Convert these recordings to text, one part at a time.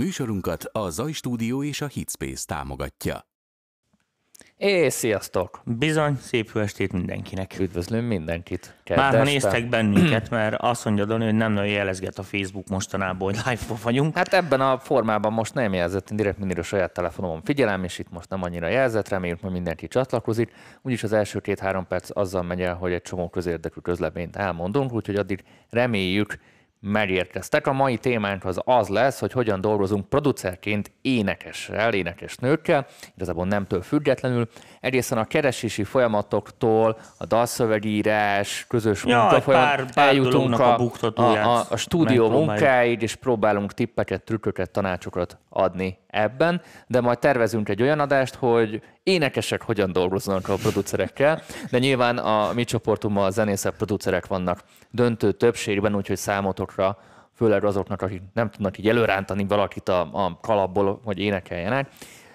Műsorunkat a Zaj Stúdió és a Hitspace támogatja. És sziasztok! Bizony, szép jó estét mindenkinek. Üdvözlöm mindenkit. Már ha néztek bennünket, mert azt mondja Dani, hogy nem nagyon jelezget a Facebook mostanában, hogy live vagyunk. Hát ebben a formában most nem jelzett, én direkt mindig a saját telefonomon figyelem, és itt most nem annyira jelzett, reméljük, hogy mindenki csatlakozik. Úgyis az első két-három perc azzal megy el, hogy egy csomó közérdekű közleményt elmondunk, úgyhogy addig reméljük, megérkeztek. A mai témánk az az lesz, hogy hogyan dolgozunk producerként énekessel, énekesnőkkel, igazából nemtől függetlenül, egészen a keresési folyamatoktól, a dalszövegírás, közös ja, munka folyamat, eljutunk a, a, a, a stúdió munkáig, és próbálunk tippeket, trükköket, tanácsokat adni ebben, de majd tervezünk egy olyan adást, hogy énekesek hogyan dolgoznak a producerekkel, de nyilván a mi csoportunkban a zenészek, producerek vannak döntő többségben, úgyhogy számotok muzsikusokra, főleg azoknak, akik nem tudnak így előrántani valakit a, a kalapból, hogy énekeljenek,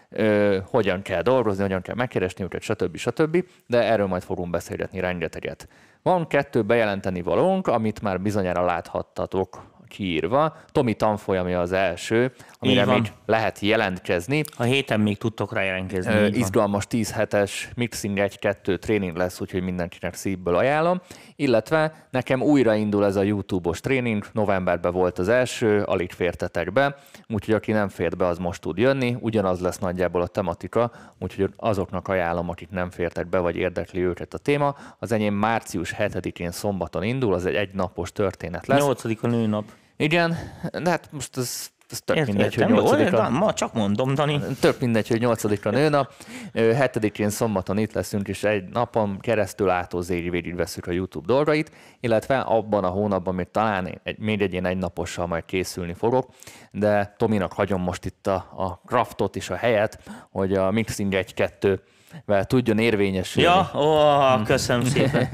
ö, hogyan kell dolgozni, hogyan kell megkeresni őket, stb. stb. De erről majd fogunk beszélgetni rengeteget. Van kettő bejelenteni valónk, amit már bizonyára láthattatok kiírva. Tomi tanfolyamja az első, amire még lehet jelentkezni. A héten még tudtok rá jelentkezni. Ö, izgalmas 10 hetes Mixing 1-2 tréning lesz, úgyhogy mindenkinek szívből ajánlom. Illetve nekem újraindul ez a YouTube-os tréning, novemberben volt az első, alig fértetek be, úgyhogy aki nem fért be, az most tud jönni. Ugyanaz lesz nagyjából a tematika, úgyhogy azoknak ajánlom, akik nem fértek be, vagy érdekli őket a téma. Az enyém március 7-én szombaton indul, az egy egynapos történet lesz. 8. a nőnap. Igen, de hát most ez, ez tök mindegy, hogy nyolcadikra... Ma csak mondom, Dani. Tök mindegy, hogy nyolcadikra nőnap. Hetedikén szombaton itt leszünk, és egy napon keresztül átózéri végig veszük a YouTube dolgait, illetve abban a hónapban még talán egy, még egy ilyen egynapossal majd készülni fogok, de Tominak hagyom most itt a, a craftot és a helyet, hogy a Mixing 1-2 vel tudjon érvényesülni. Ja, ó, köszönöm szépen.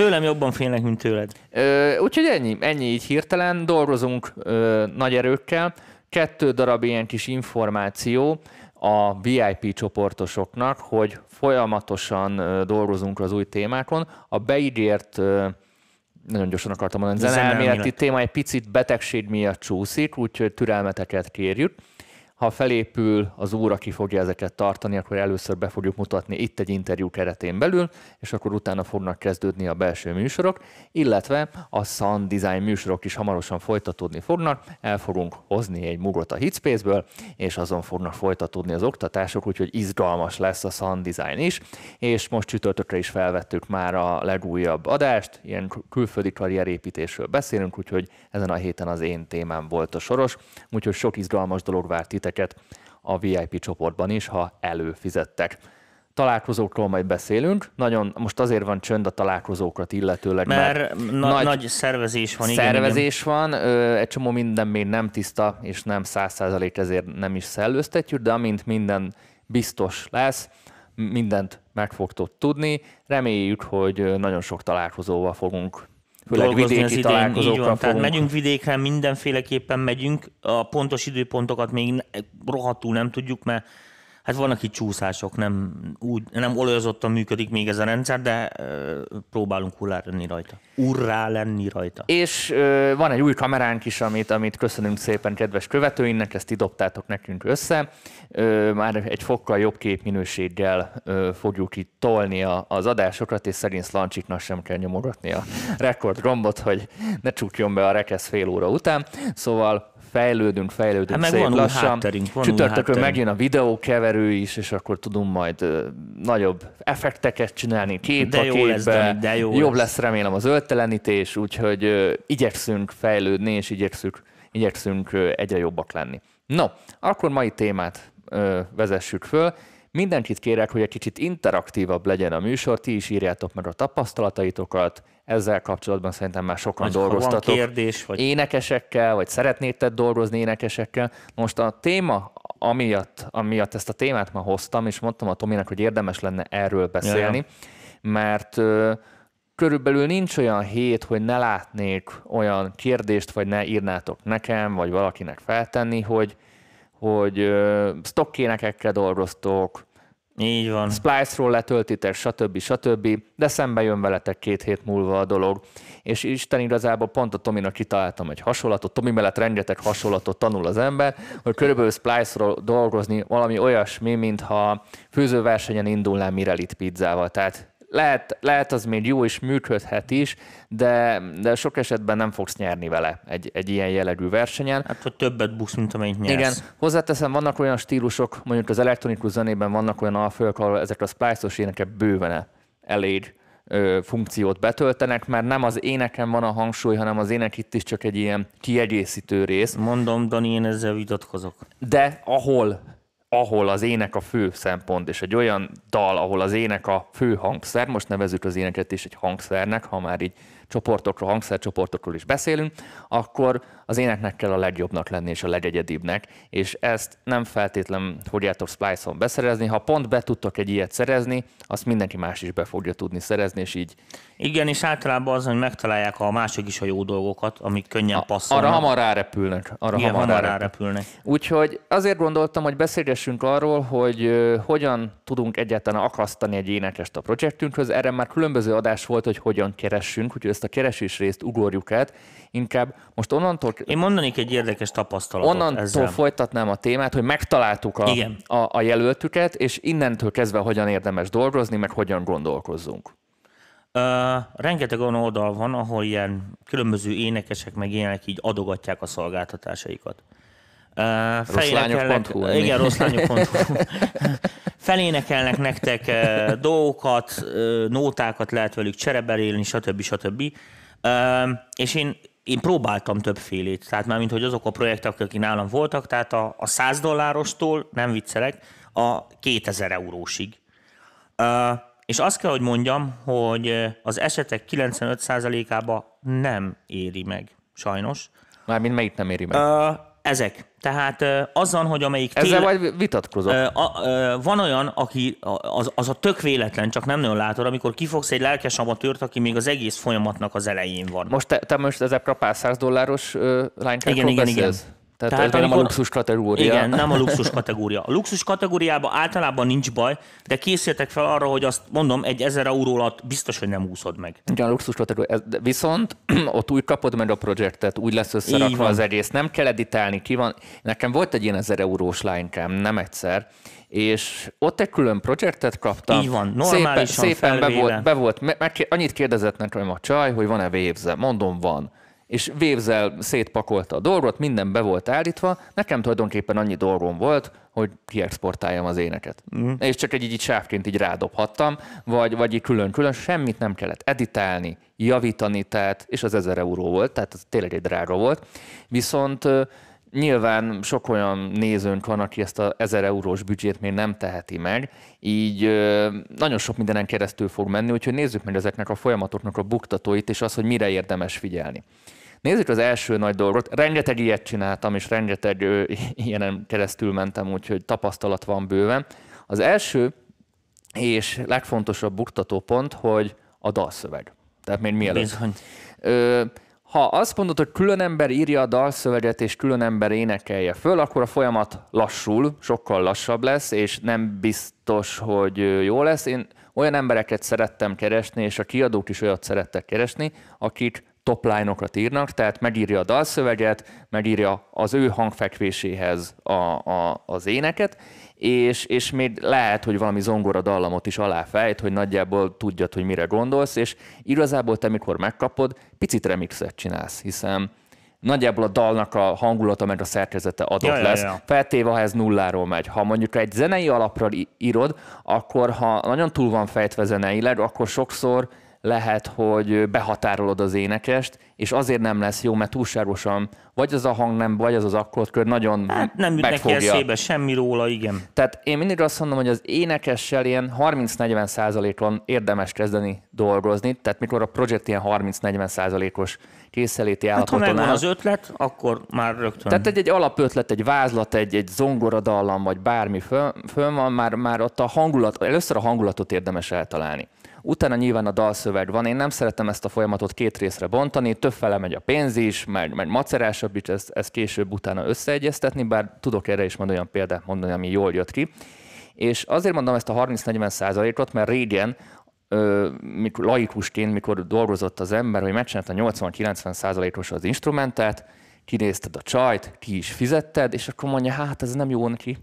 Tőlem jobban félnek, mint tőled. Ö, úgyhogy ennyi, ennyi így hirtelen. Dolgozunk ö, nagy erőkkel. Kettő darab ilyen kis információ a VIP csoportosoknak, hogy folyamatosan ö, dolgozunk az új témákon. A beígért ö, nagyon gyorsan akartam mondani, zeneelméleti téma egy picit betegség miatt csúszik, úgyhogy türelmeteket kérjük ha felépül az úr, aki fogja ezeket tartani, akkor először be fogjuk mutatni itt egy interjú keretén belül, és akkor utána fognak kezdődni a belső műsorok, illetve a Sun design műsorok is hamarosan folytatódni fognak, el fogunk hozni egy mugot a Hitspace-ből, és azon fognak folytatódni az oktatások, úgyhogy izgalmas lesz a Sun design is, és most csütörtökre is felvettük már a legújabb adást, ilyen külföldi karrierépítésről beszélünk, úgyhogy ezen a héten az én témám volt a soros, úgyhogy sok izgalmas dolog vár titeket kérdéseket a VIP csoportban is, ha előfizettek. Találkozókról majd beszélünk. Nagyon, most azért van csönd a találkozókat illetőleg, mert, mert na- nagy, nagy szervezés van. Szervezés igen, van, ö, egy csomó minden még nem tiszta, és nem száz százalék, ezért nem is szellőztetjük, de amint minden biztos lesz, mindent meg fogtok tudni. Reméljük, hogy nagyon sok találkozóval fogunk főleg vidéki az idén, találkozókra van, Tehát megyünk vidékre, mindenféleképpen megyünk, a pontos időpontokat még rohadtul nem tudjuk, mert hát vannak itt csúszások, nem, úgy, nem olajozottan működik még ez a rendszer, de ö, próbálunk hullá lenni rajta. Urrá lenni rajta. És ö, van egy új kameránk is, amit, amit köszönünk szépen kedves követőinek, ezt idobtátok nekünk össze. Ö, már egy fokkal jobb képminőséggel ö, fogjuk itt tolni a, az adásokat, és szerint Szlancsiknak sem kell nyomogatni a rekord gombot, hogy ne csukjon be a rekesz fél óra után. Szóval fejlődünk, fejlődünk hát meg szép lassan. Csütörtökön megjön a videókeverő is, és akkor tudunk majd ö, nagyobb effekteket csinálni kép de a jó képbe. Lesz, de jó Jobb lesz. lesz remélem az öltelenítés, úgyhogy ö, igyekszünk fejlődni, és igyekszünk, igyekszünk ö, egyre jobbak lenni. No, akkor mai témát ö, vezessük föl. Mindenkit kérek, hogy egy kicsit interaktívabb legyen a műsor, ti is írjátok meg a tapasztalataitokat, ezzel kapcsolatban szerintem már sokan vagy dolgoztatok. Van kérdés, vagy... Énekesekkel, vagy szeretnétek dolgozni énekesekkel. Most a téma, amiatt, amiatt ezt a témát ma hoztam, és mondtam a Tominek, hogy érdemes lenne erről beszélni, Jaja. mert ö, körülbelül nincs olyan hét, hogy ne látnék olyan kérdést, vagy ne írnátok nekem, vagy valakinek feltenni, hogy hogy stockénekekkel dolgoztok, így van. Splice-ról letöltitek, stb. stb. De szembe jön veletek két hét múlva a dolog. És Isten igazából pont a Tominak kitaláltam egy hasonlatot. Tomi mellett rengeteg hasonlatot tanul az ember, hogy körülbelül Splice-ról dolgozni valami olyasmi, mintha főzőversenyen indulnál Mirelit pizzával. Tehát lehet, lehet az még jó és működhet is, de, de sok esetben nem fogsz nyerni vele egy, egy ilyen jellegű versenyen. Hát, hogy többet busz, mint amennyit nyersz. Igen, hozzáteszem, vannak olyan stílusok, mondjuk az elektronikus zenében vannak olyan alfők, ahol ezek a splice-os énekek bőven elég ö, funkciót betöltenek, mert nem az énekem van a hangsúly, hanem az ének itt is csak egy ilyen kiegészítő rész. Mondom, Dani, én ezzel vitatkozok. De ahol ahol az ének a fő szempont, és egy olyan dal, ahol az ének a fő hangszer, most nevezük az éneket is egy hangszernek, ha már így csoportokról, hangszercsoportokról is beszélünk, akkor az éneknek kell a legjobbnak lenni és a legegyedibbnek, és ezt nem feltétlen fogjátok Splice-on beszerezni, ha pont be tudtok egy ilyet szerezni, azt mindenki más is be fogja tudni szerezni, és így. Igen, és általában az, hogy megtalálják a mások is a jó dolgokat, amik könnyen a, passzolnak. Arra hamar rárepülnek. Arra Igen, hamar, hamar rárepülnek. Úgyhogy azért gondoltam, hogy beszélgessünk arról, hogy hogyan tudunk egyáltalán akasztani egy énekest a projektünkhöz. Erre már különböző adás volt, hogy hogyan keressünk, úgyhogy ezt a keresés részt ugorjuk át, inkább most onnantól... Én mondanék egy érdekes tapasztalatot Onnantól ezzel. folytatnám a témát, hogy megtaláltuk a, Igen. A, a jelöltüket, és innentől kezdve hogyan érdemes dolgozni, meg hogyan gondolkozzunk. Uh, rengeteg olyan oldal van, ahol ilyen különböző énekesek meg ilyenek így adogatják a szolgáltatásaikat. Uh, rosszlányok.hu igen, rosszlányok.hu. felénekelnek nektek uh, dolgokat, uh, nótákat lehet velük csereberélni, stb. stb. Uh, és én én próbáltam többfélét, tehát már mint hogy azok a projektek, akik nálam voltak, tehát a, a 100 dollárostól, nem viccelek, a 2000 eurósig. Uh, és azt kell, hogy mondjam, hogy az esetek 95%-ába nem éri meg, sajnos. Mármint melyik nem éri meg? Uh, ezek. Tehát azon, hogy amelyik... Tél... Ezzel vagy vitatkozok. Van olyan, aki az, az a tök véletlen, csak nem nagyon látod, amikor kifogsz egy lelkes amatőrt, aki még az egész folyamatnak az elején van. Most te, te most ezek a pár száz dolláros lánykákról Igen, igen, igen, igen. Tehát, Tehát ez amikor, nem a luxus kategória. Igen, nem a luxus kategória. A luxus kategóriában általában nincs baj, de készítek fel arra, hogy azt mondom, egy ezer euró alatt biztos, hogy nem úszod meg. Ugyan a luxus kategória. De viszont ott úgy kapod meg a projektet, úgy lesz összerakva az egész. Nem kell editálni, ki van. Nekem volt egy ilyen ezer eurós lánykám, nem egyszer, és ott egy külön projektet kaptam. Így van, normálisan Szépen, szépen be volt, be volt meg, annyit kérdezett nekem a csaj, hogy van-e vévze. Mondom, van és Vévzel szétpakolta a dolgot, minden be volt állítva, nekem tulajdonképpen annyi dolgom volt, hogy kiexportáljam az éneket. Mm. És csak egy így sávként így rádobhattam, vagy, vagy így külön-külön, semmit nem kellett editálni, javítani, tehát, és az 1000 euró volt, tehát ez tényleg egy drága volt. Viszont nyilván sok olyan nézőnk van, aki ezt a 1000 eurós büdzsét még nem teheti meg, így nagyon sok mindenen keresztül fog menni, úgyhogy nézzük meg ezeknek a folyamatoknak a buktatóit, és az, hogy mire érdemes figyelni. Nézzük az első nagy dolgot. Rengeteg ilyet csináltam, és rengeteg ö, ilyenen keresztül mentem, úgyhogy tapasztalat van bőven. Az első és legfontosabb buktatópont, hogy a dalszöveg. Tehát még mielőtt. Ö, ha azt mondod, hogy külön ember írja a dalszöveget, és külön ember énekelje föl, akkor a folyamat lassul, sokkal lassabb lesz, és nem biztos, hogy jó lesz. Én olyan embereket szerettem keresni, és a kiadók is olyat szerettek keresni, akik topline-okat írnak, tehát megírja a dalszöveget, megírja az ő hangfekvéséhez a, a, az éneket, és, és még lehet, hogy valami zongora dallamot is aláfejt, hogy nagyjából tudjad, hogy mire gondolsz, és igazából te, mikor megkapod, picit remixet csinálsz, hiszen nagyjából a dalnak a hangulata meg a szerkezete adott ja, lesz, ja, ja. feltéve, ha ez nulláról megy. Ha mondjuk egy zenei alapra írod, akkor ha nagyon túl van fejtve zeneileg, akkor sokszor lehet, hogy behatárolod az énekest, és azért nem lesz jó, mert túlságosan vagy az a hang nem, vagy az az akkordkör nagyon hát nem jut neki eszébe semmi róla, igen. Tehát én mindig azt mondom, hogy az énekessel ilyen 30-40 százalékon érdemes kezdeni dolgozni, tehát mikor a projekt ilyen 30-40 százalékos készeléti állapoton hát, ha áll. az ötlet, akkor már rögtön. Tehát egy, egy alapötlet, egy vázlat, egy, egy zongoradallam, vagy bármi föl, föl van, már, már ott a hangulat, először a hangulatot érdemes eltalálni. Utána nyilván a dalszöveg van, én nem szeretem ezt a folyamatot két részre bontani, több fele megy a pénz is, meg, meg macerásabb is, ezt, ezt később utána összeegyeztetni, bár tudok erre is mondani olyan példát mondani, ami jól jött ki. És azért mondom ezt a 30-40 százalékot, mert régen mikor, laikusként, mikor dolgozott az ember, hogy megcsinálta 80-90 százalékos az instrumentát, kinézted a csajt, ki is fizetted, és akkor mondja, hát ez nem jó neki,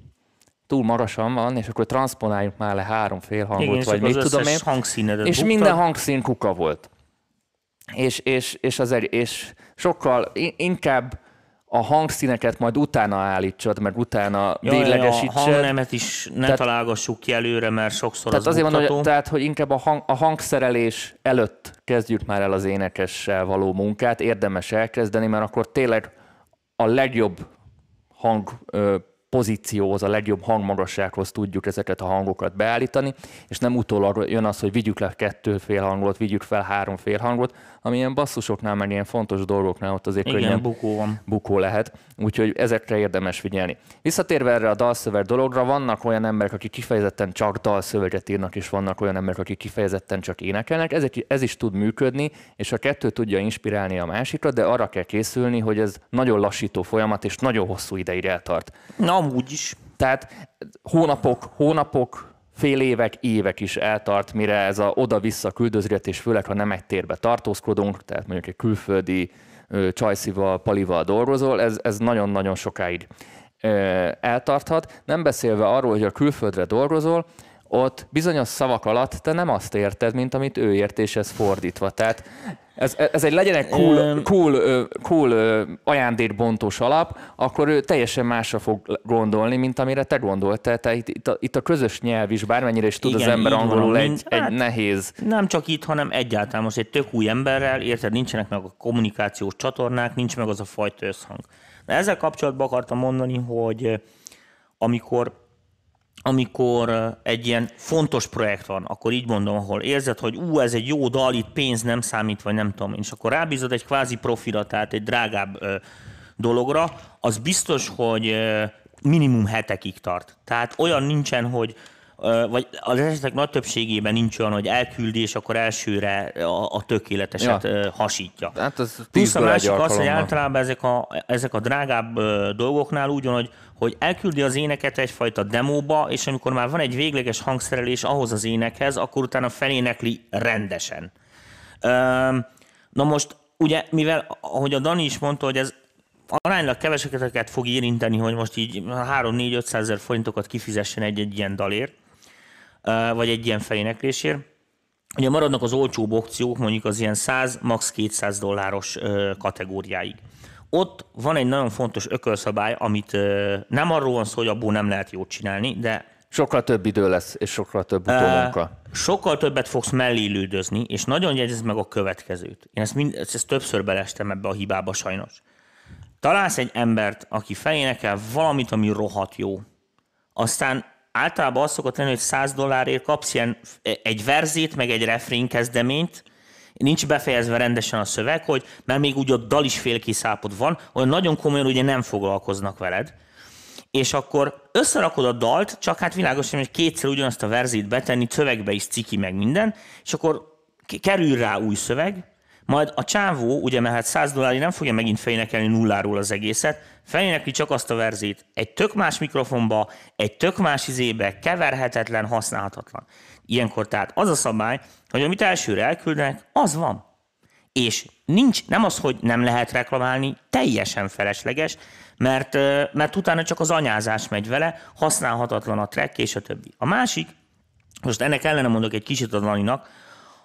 túl magasan van, és akkor transponáljuk már le három hangot, Igen, vagy mit tudom én. és buktad. minden hangszín kuka volt. És, és, és, az egy, és sokkal inkább a hangszíneket majd utána állítsad, meg utána ja, véglegesítsed. Ja, a hangnemet is ne tehát, találgassuk ki előre, mert sokszor tehát az azért mutató. hogy, tehát, hogy inkább a, hang, a hangszerelés előtt kezdjük már el az énekessel való munkát, érdemes elkezdeni, mert akkor tényleg a legjobb hang ö, pozícióhoz, a legjobb hangmagassághoz tudjuk ezeket a hangokat beállítani, és nem utólag jön az, hogy vigyük le kettő fél hangot, vigyük fel három fél hangot, ami ilyen basszusoknál, meg ilyen fontos dolgoknál ott azért Igen, könnyen bukó, van. bukó lehet, úgyhogy ezekre érdemes figyelni. Visszatérve erre a dalszöveg dologra, vannak olyan emberek, akik kifejezetten csak dalszöveget írnak, és vannak olyan emberek, akik kifejezetten csak énekelnek, ez, ez is tud működni, és a kettő tudja inspirálni a másikra, de arra kell készülni, hogy ez nagyon lassító folyamat, és nagyon hosszú ideig eltart. Na, amúgy is, tehát hónapok, hónapok, fél évek, évek is eltart, mire ez a oda-vissza küldözgetés, főleg ha nem egy térbe tartózkodunk, tehát mondjuk egy külföldi ö, csajszival, palival dolgozol, ez, ez nagyon-nagyon sokáig ö, eltarthat. Nem beszélve arról, hogy a külföldre dolgozol, ott bizonyos szavak alatt te nem azt érted, mint amit ő ért, és ez fordítva. Tehát ez, ez egy legyenek cool, cool, cool ajándékbontós alap, akkor ő teljesen másra fog gondolni, mint amire te gondoltál. Te itt, itt, a, itt a közös nyelv is, bármennyire is tud Igen, az ember angolul van, egy, hát, egy nehéz. Nem csak itt, hanem egyáltalán most egy tök új emberrel, érted, nincsenek meg a kommunikációs csatornák, nincs meg az a fajta összhang. Na, ezzel kapcsolatban akartam mondani, hogy amikor amikor egy ilyen fontos projekt van, akkor így mondom, ahol érzed, hogy ú, ez egy jó dal, itt pénz nem számít, vagy nem tudom és akkor rábízod egy kvázi profira, tehát egy drágább ö, dologra, az biztos, hogy ö, minimum hetekig tart. Tehát olyan nincsen, hogy ö, vagy az esetek nagy többségében nincs olyan, hogy elküldi, és akkor elsőre a, a tökéleteset ja. Ö, hasítja. Hát az Plusz a másik az, hogy általában ezek a, ezek a drágább ö, dolgoknál úgy van, hogy hogy elküldi az éneket egyfajta demóba, és amikor már van egy végleges hangszerelés ahhoz az énekhez, akkor utána felénekli rendesen. Na most, ugye, mivel, ahogy a Dani is mondta, hogy ez aránylag keveseket fog érinteni, hogy most így 3-4-500 ezer forintokat kifizessen egy-egy ilyen dalért, vagy egy ilyen feléneklésért, Ugye maradnak az olcsóbb opciók, mondjuk az ilyen 100, max. 200 dolláros kategóriáig. Ott van egy nagyon fontos ökölszabály, amit nem arról van szó, hogy abból nem lehet jót csinálni, de Sokkal több idő lesz, és sokkal több utómunka. Sokkal többet fogsz mellélődözni, és nagyon jegyez meg a következőt. Én ezt, mind, ezt többször belestem ebbe a hibába sajnos. Találsz egy embert, aki felénekel valamit, ami rohadt jó. Aztán általában az szokott lenni, hogy 100 dollárért kapsz ilyen e, egy verzét, meg egy refrén kezdeményt, nincs befejezve rendesen a szöveg, hogy mert még úgy a dal is félkiszápod van, olyan nagyon komolyan ugye nem foglalkoznak veled. És akkor összerakod a dalt, csak hát világos, hogy kétszer ugyanazt a verzét betenni, szövegbe is ciki meg minden, és akkor kerül rá új szöveg, majd a csávó, ugye mert hát 100 dollári nem fogja megint fejénekelni nulláról az egészet, fejénekli csak azt a verzét egy tök más mikrofonba, egy tök más izébe, keverhetetlen, használhatatlan. Ilyenkor tehát az a szabály, hogy amit elsőre elküldnek, az van. És nincs, nem az, hogy nem lehet reklamálni, teljesen felesleges, mert, mert utána csak az anyázás megy vele, használhatatlan a track és a többi. A másik, most ennek ellene mondok egy kicsit a Daninak,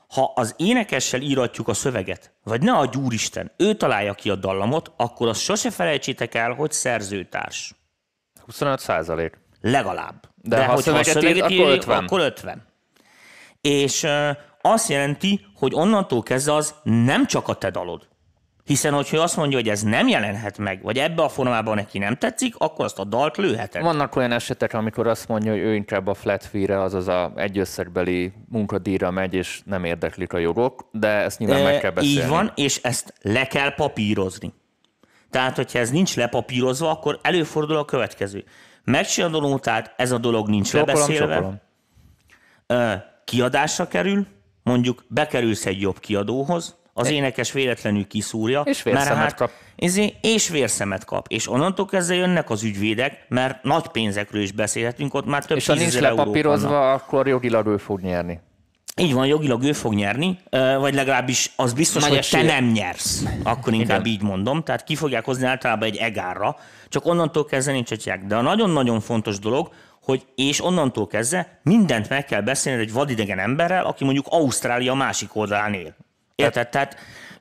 ha az énekessel íratjuk a szöveget, vagy ne a gyúristen, ő találja ki a dallamot, akkor azt sose felejtsétek el, hogy szerzőtárs. 25 százalék. Legalább. De, De ha, ha szöveget, szöveget ír, akkor Akkor 50. És azt jelenti, hogy onnantól kezdve az nem csak a te dalod. Hiszen, hogyha azt mondja, hogy ez nem jelenhet meg, vagy ebbe a formában neki nem tetszik, akkor azt a dalt lőheted. Vannak olyan esetek, amikor azt mondja, hogy ő inkább a flat fee-re, azaz a egyösszegbeli munkadíjra megy, és nem érdeklik a jogok, de ezt nyilván e, meg kell beszélni. Így van, és ezt le kell papírozni. Tehát, hogyha ez nincs lepapírozva, akkor előfordul a következő. Megcsinálom, tehát ez a dolog nincs csokolom, lebeszélve. Csokolom. Kiadásra kerül, mondjuk bekerülsz egy jobb kiadóhoz, az énekes véletlenül kiszúrja. És vérszemet hát, kap. Ezért, és vérszemet kap. És onnantól kezdve jönnek az ügyvédek, mert nagy pénzekről is beszélhetünk, ott már több És ha nincs lepapírozva, akkor jogilag ő fog nyerni. Így van, jogilag ő fog nyerni, vagy legalábbis az biztos, Nagy hogy esélye. te nem nyersz. Akkor inkább Igen. így mondom. Tehát ki fogják hozni általában egy egárra, csak onnantól kezdve nincs atyák. De a nagyon-nagyon fontos dolog, hogy és onnantól kezdve mindent meg kell beszélni egy vadidegen emberrel, aki mondjuk Ausztrália másik oldalán él. Érted? Tehát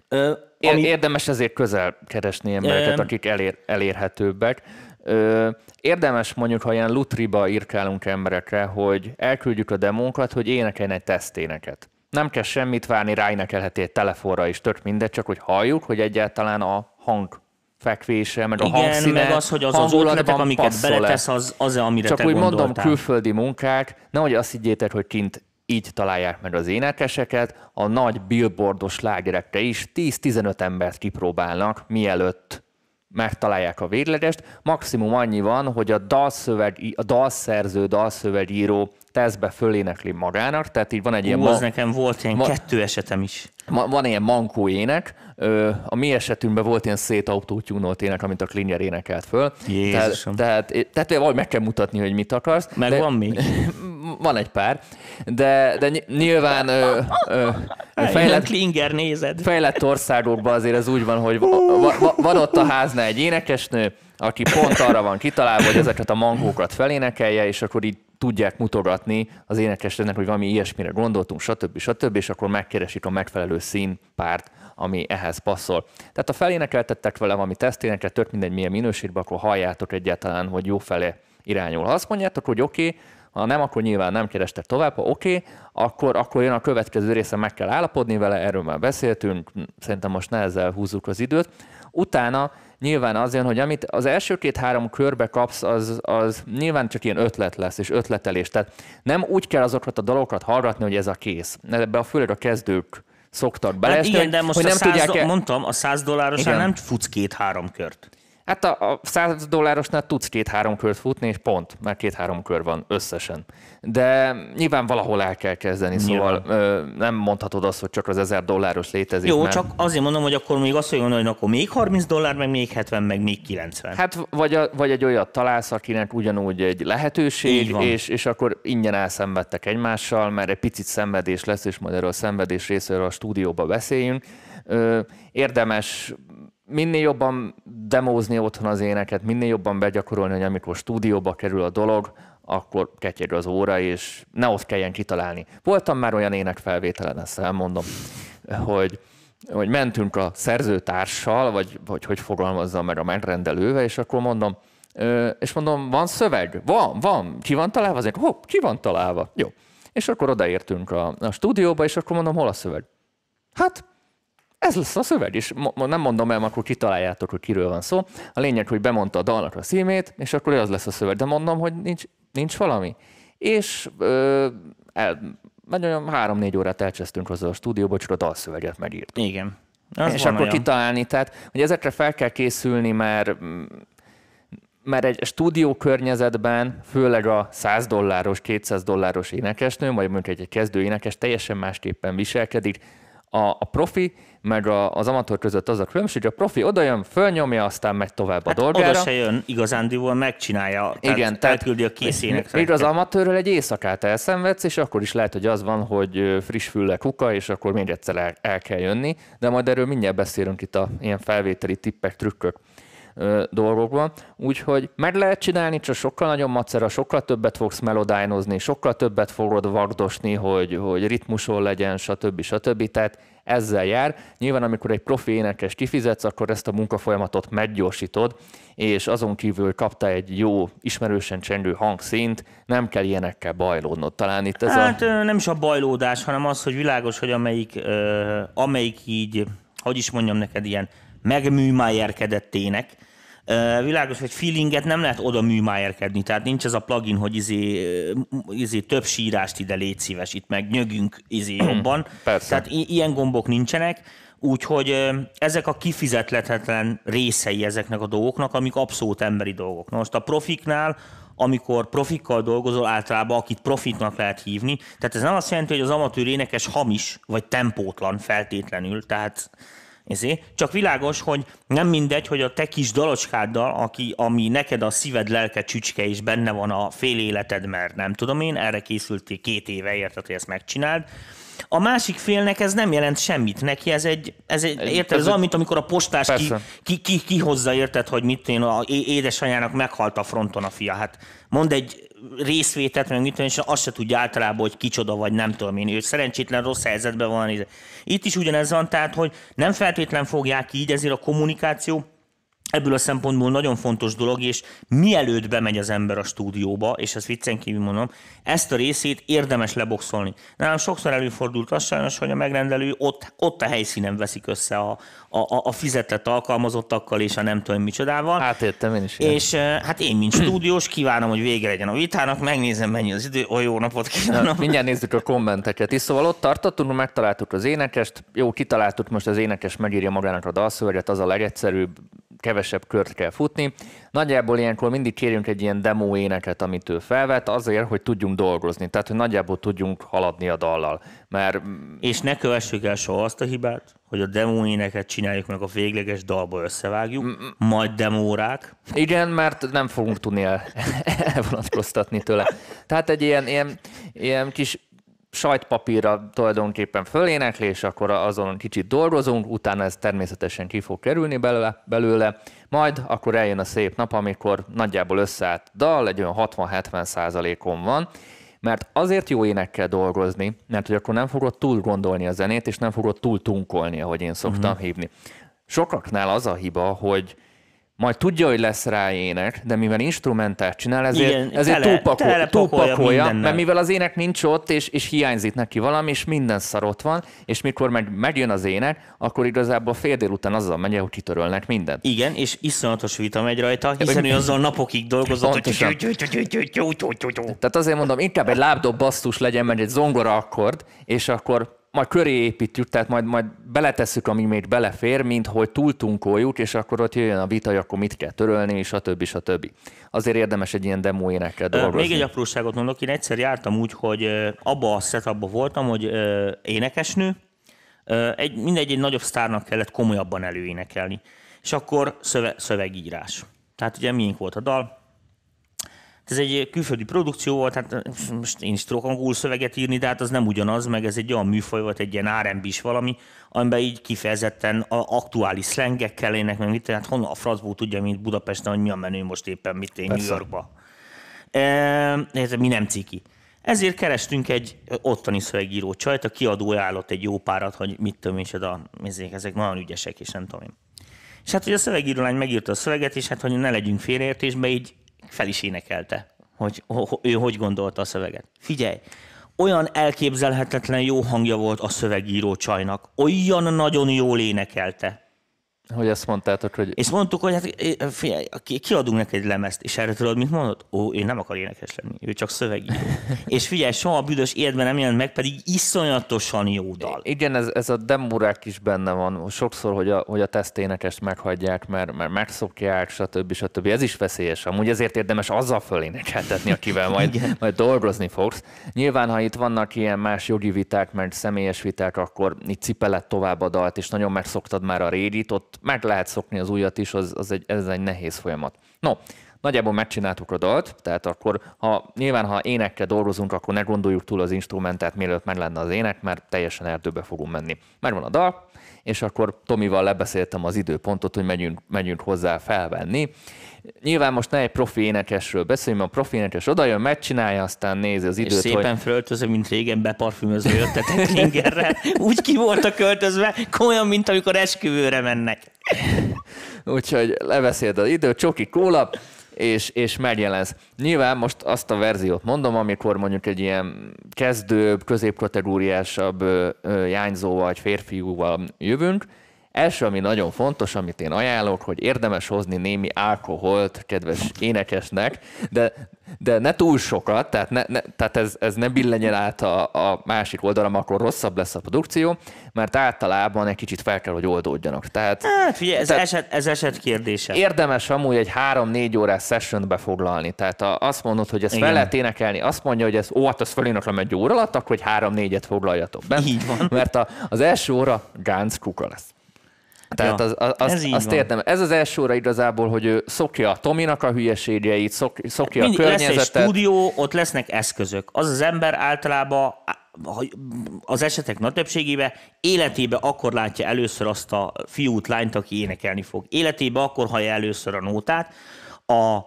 ö, ami... Érdemes ezért közel keresni embereket, ö... akik elér, elérhetőbbek. Ö, érdemes mondjuk, ha ilyen lutriba irkálunk emberekre, hogy elküldjük a demónkat, hogy énekeljen egy teszténeket. Nem kell semmit várni, ráénekelheti egy telefonra is, tök mindegy, csak hogy halljuk, hogy egyáltalán a hang fekvése, meg Igen, a hangszíne. meg az, hogy az az ötletek, amiket beletesz, az, az amire Csak te úgy gondoltál. mondom, külföldi munkák, nehogy azt higgyétek, hogy kint így találják meg az énekeseket, a nagy billboardos lágerekre is 10-15 embert kipróbálnak, mielőtt megtalálják a véglegest. Maximum annyi van, hogy a, dalszöveg, a dalszerző, dalszövegíró teszbe fölénekli magának, tehát így van egy Hú, ilyen... Az ma- nekem volt ilyen ma- kettő esetem is. Ma- van ilyen mankó ének, a mi esetünkben volt ilyen szét autótyúnolt ének, amit a Klinger énekelt föl. Jézusom. Tehát, tehát, tehát vagy meg kell mutatni, hogy mit akarsz. Meg de, van még? Van egy pár, de, de nyilván ö, ö, fejlett, Klinger nézed. fejlett országokban azért ez úgy van, hogy va, va, va, van ott a háznál egy énekesnő, aki pont arra van kitalálva, hogy ezeket a mangókat felénekelje, és akkor így tudják mutogatni az énekesnek, hogy valami ilyesmire gondoltunk, stb. stb. És akkor megkeresik a megfelelő színpárt, ami ehhez passzol. Tehát ha felénekeltettek vele, ami teszténekre, tök mindegy milyen minőségben, akkor halljátok egyáltalán, hogy jó felé irányul. Ha azt mondjátok, hogy oké, okay, ha nem, akkor nyilván nem kerestek tovább, ha oké, okay, akkor, akkor jön a következő része, meg kell állapodni vele, erről már beszéltünk, szerintem most ne ezzel húzzuk az időt. Utána nyilván az jön, hogy amit az első két-három körbe kapsz, az, az nyilván csak ilyen ötlet lesz, és ötletelés. Tehát nem úgy kell azokat a dolgokat hallgatni, hogy ez a kész. Ebben a főleg a kezdők szoktak beleesni, hát igen, de most hogy nem száz, tudják... El... Mondtam, a 100 dollárosan nem futsz két-három kört. Hát a, a 100 dollárosnál tudsz két-három kört futni, és pont, mert két-három kör van összesen. De nyilván valahol el kell kezdeni, nyilván. szóval ö, nem mondhatod azt, hogy csak az 1000 dolláros létezik. Jó, mert... csak azért mondom, hogy akkor még azt, mondom, hogy akkor még 30 dollár, meg még 70, meg még 90. Hát vagy, a, vagy egy olyat találsz, akinek ugyanúgy egy lehetőség, és, és akkor ingyen elszenvedtek egymással, mert egy picit szenvedés lesz, és majd erről a szenvedés részéről a stúdióba beszéljünk. Ö, érdemes minél jobban demózni otthon az éneket, minél jobban begyakorolni, hogy amikor stúdióba kerül a dolog, akkor ketyeg az óra, és ne ott kelljen kitalálni. Voltam már olyan énekfelvételen, ezt elmondom, hogy, hogy mentünk a szerzőtársal, vagy, vagy hogy fogalmazza meg a megrendelővel, és akkor mondom, és mondom, van szöveg? Van, van. Ki van találva? Azért, hopp, ki van találva? Jó. És akkor odaértünk a, a stúdióba, és akkor mondom, hol a szöveg? Hát, ez lesz a szöveg is. Ma, nem mondom el, akkor kitaláljátok, hogy kiről van szó. A lényeg, hogy bemondta a dalnak a szímét, és akkor az lesz a szöveg. De mondom, hogy nincs, nincs valami. És ö, el, nagyon három-négy órát elcsesztünk hozzá a stúdióba, csak a dalszöveget megírt. Igen. Az és akkor olyan. kitalálni, tehát hogy ezekre fel kell készülni, mert mert egy stúdió környezetben, főleg a 100 dolláros, 200 dolláros énekesnő, vagy mondjuk egy kezdő énekes teljesen másképpen viselkedik, a, a profi meg a, az amatőr között az a különbség, hogy a profi odajön, fölnyomja, aztán megy tovább hát a dolgára. Oda se jön igazándiból, megcsinálja. Tehát Igen, tehát elküldi a készének. Még az amatőrrel egy éjszakát elszenvedsz, és akkor is lehet, hogy az van, hogy friss fülle kuka, és akkor még egyszer el, el kell jönni, de majd erről mindjárt beszélünk itt a ilyen felvételi tippek, trükkök ö, dolgokban. Úgyhogy meg lehet csinálni, csak sokkal nagyon macera, sokkal többet fogsz melodájnozni, sokkal többet fogod vagdosni, hogy, hogy ritmuson legyen, stb. stb. Tehát ezzel jár. Nyilván, amikor egy profi énekes kifizetsz, akkor ezt a munkafolyamatot meggyorsítod, és azon kívül kapta egy jó, ismerősen csengő hangszint, nem kell ilyenekkel bajlódnod. Talán itt ez hát, a... nem is a bajlódás, hanem az, hogy világos, hogy amelyik, ö, amelyik így, hogy is mondjam neked, ilyen megműmájerkedettének, világos, hogy feelinget nem lehet oda műmájerkedni, tehát nincs ez a plugin, hogy izé, izé több sírást ide légy szíves, itt meg nyögünk izé hmm, jobban. Persze. Tehát ilyen gombok nincsenek, úgyhogy ezek a kifizetletetlen részei ezeknek a dolgoknak, amik abszolút emberi dolgok. Na most a profiknál amikor profikkal dolgozol, általában akit profitnak lehet hívni. Tehát ez nem azt jelenti, hogy az amatőr énekes hamis, vagy tempótlan feltétlenül. Tehát ezért. Csak világos, hogy nem mindegy, hogy a te kis dalocskáddal, aki, ami neked a szíved lelke csücske is benne van a fél életed, mert nem tudom én, erre készültél két éve, érted, hogy ezt megcsináld, a másik félnek ez nem jelent semmit. Neki ez egy, ez egy érted, ez, ez olyan, mint amikor a postás ki, ki, ki, ki hozza, érted, hogy mit én, a édesanyjának meghalt a fronton a fia. Hát mond egy részvételt, meg mit és azt se tudja általában, hogy kicsoda vagy nem tudom én. Ő szerencsétlen rossz helyzetben van. Itt is ugyanez van, tehát, hogy nem feltétlen fogják így, ezért a kommunikáció ebből a szempontból nagyon fontos dolog, és mielőtt bemegy az ember a stúdióba, és ezt viccen kívül mondom, ezt a részét érdemes leboxolni. Nálam sokszor előfordult az sajnos, hogy a megrendelő ott, ott a helyszínen veszik össze a, a, a fizetett alkalmazottakkal és a nem tudom micsodával. Hát értem én is. Igen. És hát én, mint stúdiós, kívánom, hogy vége legyen a vitának, megnézem, mennyi az idő, olyan jó napot kívánok. Na, mindjárt nézzük a kommenteket is. Szóval ott tartottunk, megtaláltuk az énekest, jó, kitaláltuk, most az énekes megírja magának a dalszöveget, az a legegyszerűbb, kevesebb kört kell futni. Nagyjából ilyenkor mindig kérjünk egy ilyen demo éneket, amit ő felvett, azért, hogy tudjunk dolgozni, tehát hogy nagyjából tudjunk haladni a dallal. Mert... És ne kövessük el soha azt a hibát, hogy a demo éneket csináljuk meg a végleges dalba összevágjuk, mm. majd demórák. Igen, mert nem fogunk tudni el, elvonatkoztatni tőle. Tehát egy ilyen, ilyen, ilyen kis sajtpapírra tulajdonképpen fölénekli, és akkor azon kicsit dolgozunk, utána ez természetesen ki fog kerülni belőle, belőle, majd akkor eljön a szép nap, amikor nagyjából összeállt dal, egy olyan 60-70 százalékon van, mert azért jó énekkel dolgozni, mert hogy akkor nem fogod túl gondolni a zenét, és nem fogod túl tunkolni, ahogy én szoktam mm-hmm. hívni. Sokaknál az a hiba, hogy majd tudja, hogy lesz rá ének, de mivel instrumentált csinál, ezért, Igen, ezért tele, túlpakol, tele túlpakolja, mindennel. mert mivel az ének nincs ott, és, és hiányzik neki valami, és minden szar ott van, és mikor meg, megjön az ének, akkor igazából fél délután azzal megy, hogy kitörölnek mindent. Igen, és iszonyatos vita megy rajta, hiszen ő azzal napokig dolgozott, hogy Tehát azért mondom, inkább egy lábdob basszus legyen, mert egy zongora akkord, és akkor majd köré építjük, tehát majd, majd beletesszük, ami még belefér, mint hogy túltunkoljuk, és akkor ott jön a vita, akkor mit kell törölni, és a többi, és a többi. Azért érdemes egy ilyen demo énekkel dolgozni. Még egy apróságot mondok, én egyszer jártam úgy, hogy abba a setupba voltam, hogy énekesnő, egy, mindegy egy nagyobb sztárnak kellett komolyabban előénekelni. És akkor szöve, szövegírás. Tehát ugye miénk volt a dal, ez egy külföldi produkció volt, hát eh, most én is tudok angol szöveget írni, de hát az nem ugyanaz, meg ez egy olyan műfaj volt, egy ilyen rb is valami, amiben így kifejezetten a aktuális szlengekkel ének, meg mit, hát honnan a francból tudja, mint Budapesten, hogy mi a menő most éppen, mit én New Yorkba. E, mi nem ciki. Ezért kerestünk egy ottani szövegíró csajt, a kiadó ajánlott egy jó párat, hogy mit tudom és a, ezek, ezek nagyon ügyesek, és nem tudom én. És hát, hogy a szövegíró lány megírta a szöveget, és hát, hogy ne legyünk félreértésbe, így fel is énekelte, hogy ő hogy gondolta a szöveget. Figyelj, olyan elképzelhetetlen jó hangja volt a szövegíró csajnak, olyan nagyon jól énekelte, hogy ezt mondtátok, hogy... És mondtuk, hogy hát figyelj, kiadunk neked egy lemezt, és erre tudod, mit mondod? Ó, én nem akar énekes lenni, ő csak szövegíró. és figyelj, soha a büdös életben nem jelent meg, pedig iszonyatosan jó dal. Igen, ez, ez a demurák is benne van. Sokszor, hogy a, hogy a teszt énekest meghagyják, mert, mert megszokják, stb. stb. Ez is veszélyes. Amúgy ezért érdemes azzal fölénekeltetni, akivel majd, majd dolgozni fogsz. Nyilván, ha itt vannak ilyen más jogi viták, mert személyes viták, akkor itt cipeled tovább a dalt, és nagyon megszoktad már a régit, ott meg lehet szokni az újat is, az, az egy, ez egy nehéz folyamat. No, nagyjából megcsináltuk a dalt, tehát akkor ha, nyilván ha énekkel dolgozunk, akkor ne gondoljuk túl az instrumentát, mielőtt meg lenne az ének, mert teljesen erdőbe fogunk menni. Megvan a dal, és akkor Tomival lebeszéltem az időpontot, hogy megyünk, megyünk hozzá felvenni. Nyilván most ne egy profi énekesről beszéljünk, mert a profi énekes odajön, megcsinálja, aztán nézi az időt. És szépen hogy... föltöző, mint régen beparfümözve jöttetek ringerre. Úgy ki a költözve, komolyan, mint amikor esküvőre mennek. Úgyhogy lebeszélt az időt, csoki kóla, és, és megjelensz. Nyilván most azt a verziót mondom, amikor mondjuk egy ilyen kezdőbb, középkategóriásabb jányzóval vagy férfiúval jövünk, Első, ami nagyon fontos, amit én ajánlok, hogy érdemes hozni némi alkoholt kedves énekesnek, de, de ne túl sokat, tehát, ne, ne, tehát ez, ez ne billenjen át a, a másik oldalam, akkor rosszabb lesz a produkció, mert általában egy kicsit fel kell, hogy oldódjanak. Tehát, hát figyelj, ez, tehát eset, ez eset kérdése. Érdemes amúgy egy 3-4 órás session befoglalni. Tehát a, azt mondod, hogy ezt Igen. fel lehet énekelni, azt mondja, hogy ez, ó, hát ezt feléneklem egy óra alatt, akkor hogy 3-4-et foglaljatok be. Így van. Mert a, az első óra gánc kuka lesz. Hát Tehát ja, az, az, az, ez azt van. értem. Ez az első óra igazából, hogy ő szokja a Tominak a hülyeségeit, szok, szokja Mind, a környezetet. Lesz egy stúdió, ott lesznek eszközök. Az az ember általában az esetek nagy többségében életébe akkor látja először azt a fiút, lányt, aki énekelni fog. Életébe akkor hallja először a nótát. A,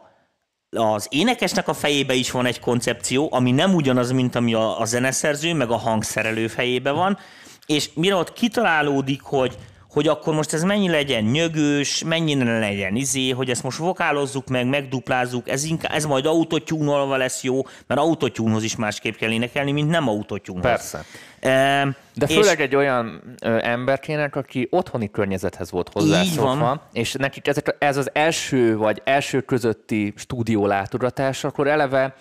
az énekesnek a fejébe is van egy koncepció, ami nem ugyanaz, mint ami a, a zeneszerző, meg a hangszerelő fejébe van, és mire ott kitalálódik, hogy hogy akkor most ez mennyi legyen nyögős, mennyi ne legyen izé, hogy ezt most vokálozzuk meg, megduplázzuk, ez, inkább, ez majd autotyúnolva lesz jó, mert autotyúnhoz is másképp kell énekelni, mint nem autotyúnhoz. Persze. De főleg és... egy olyan emberkének, aki otthoni környezethez volt hozzászokva, van. és nekik ezek, ez az első vagy első közötti stúdió látogatás, akkor eleve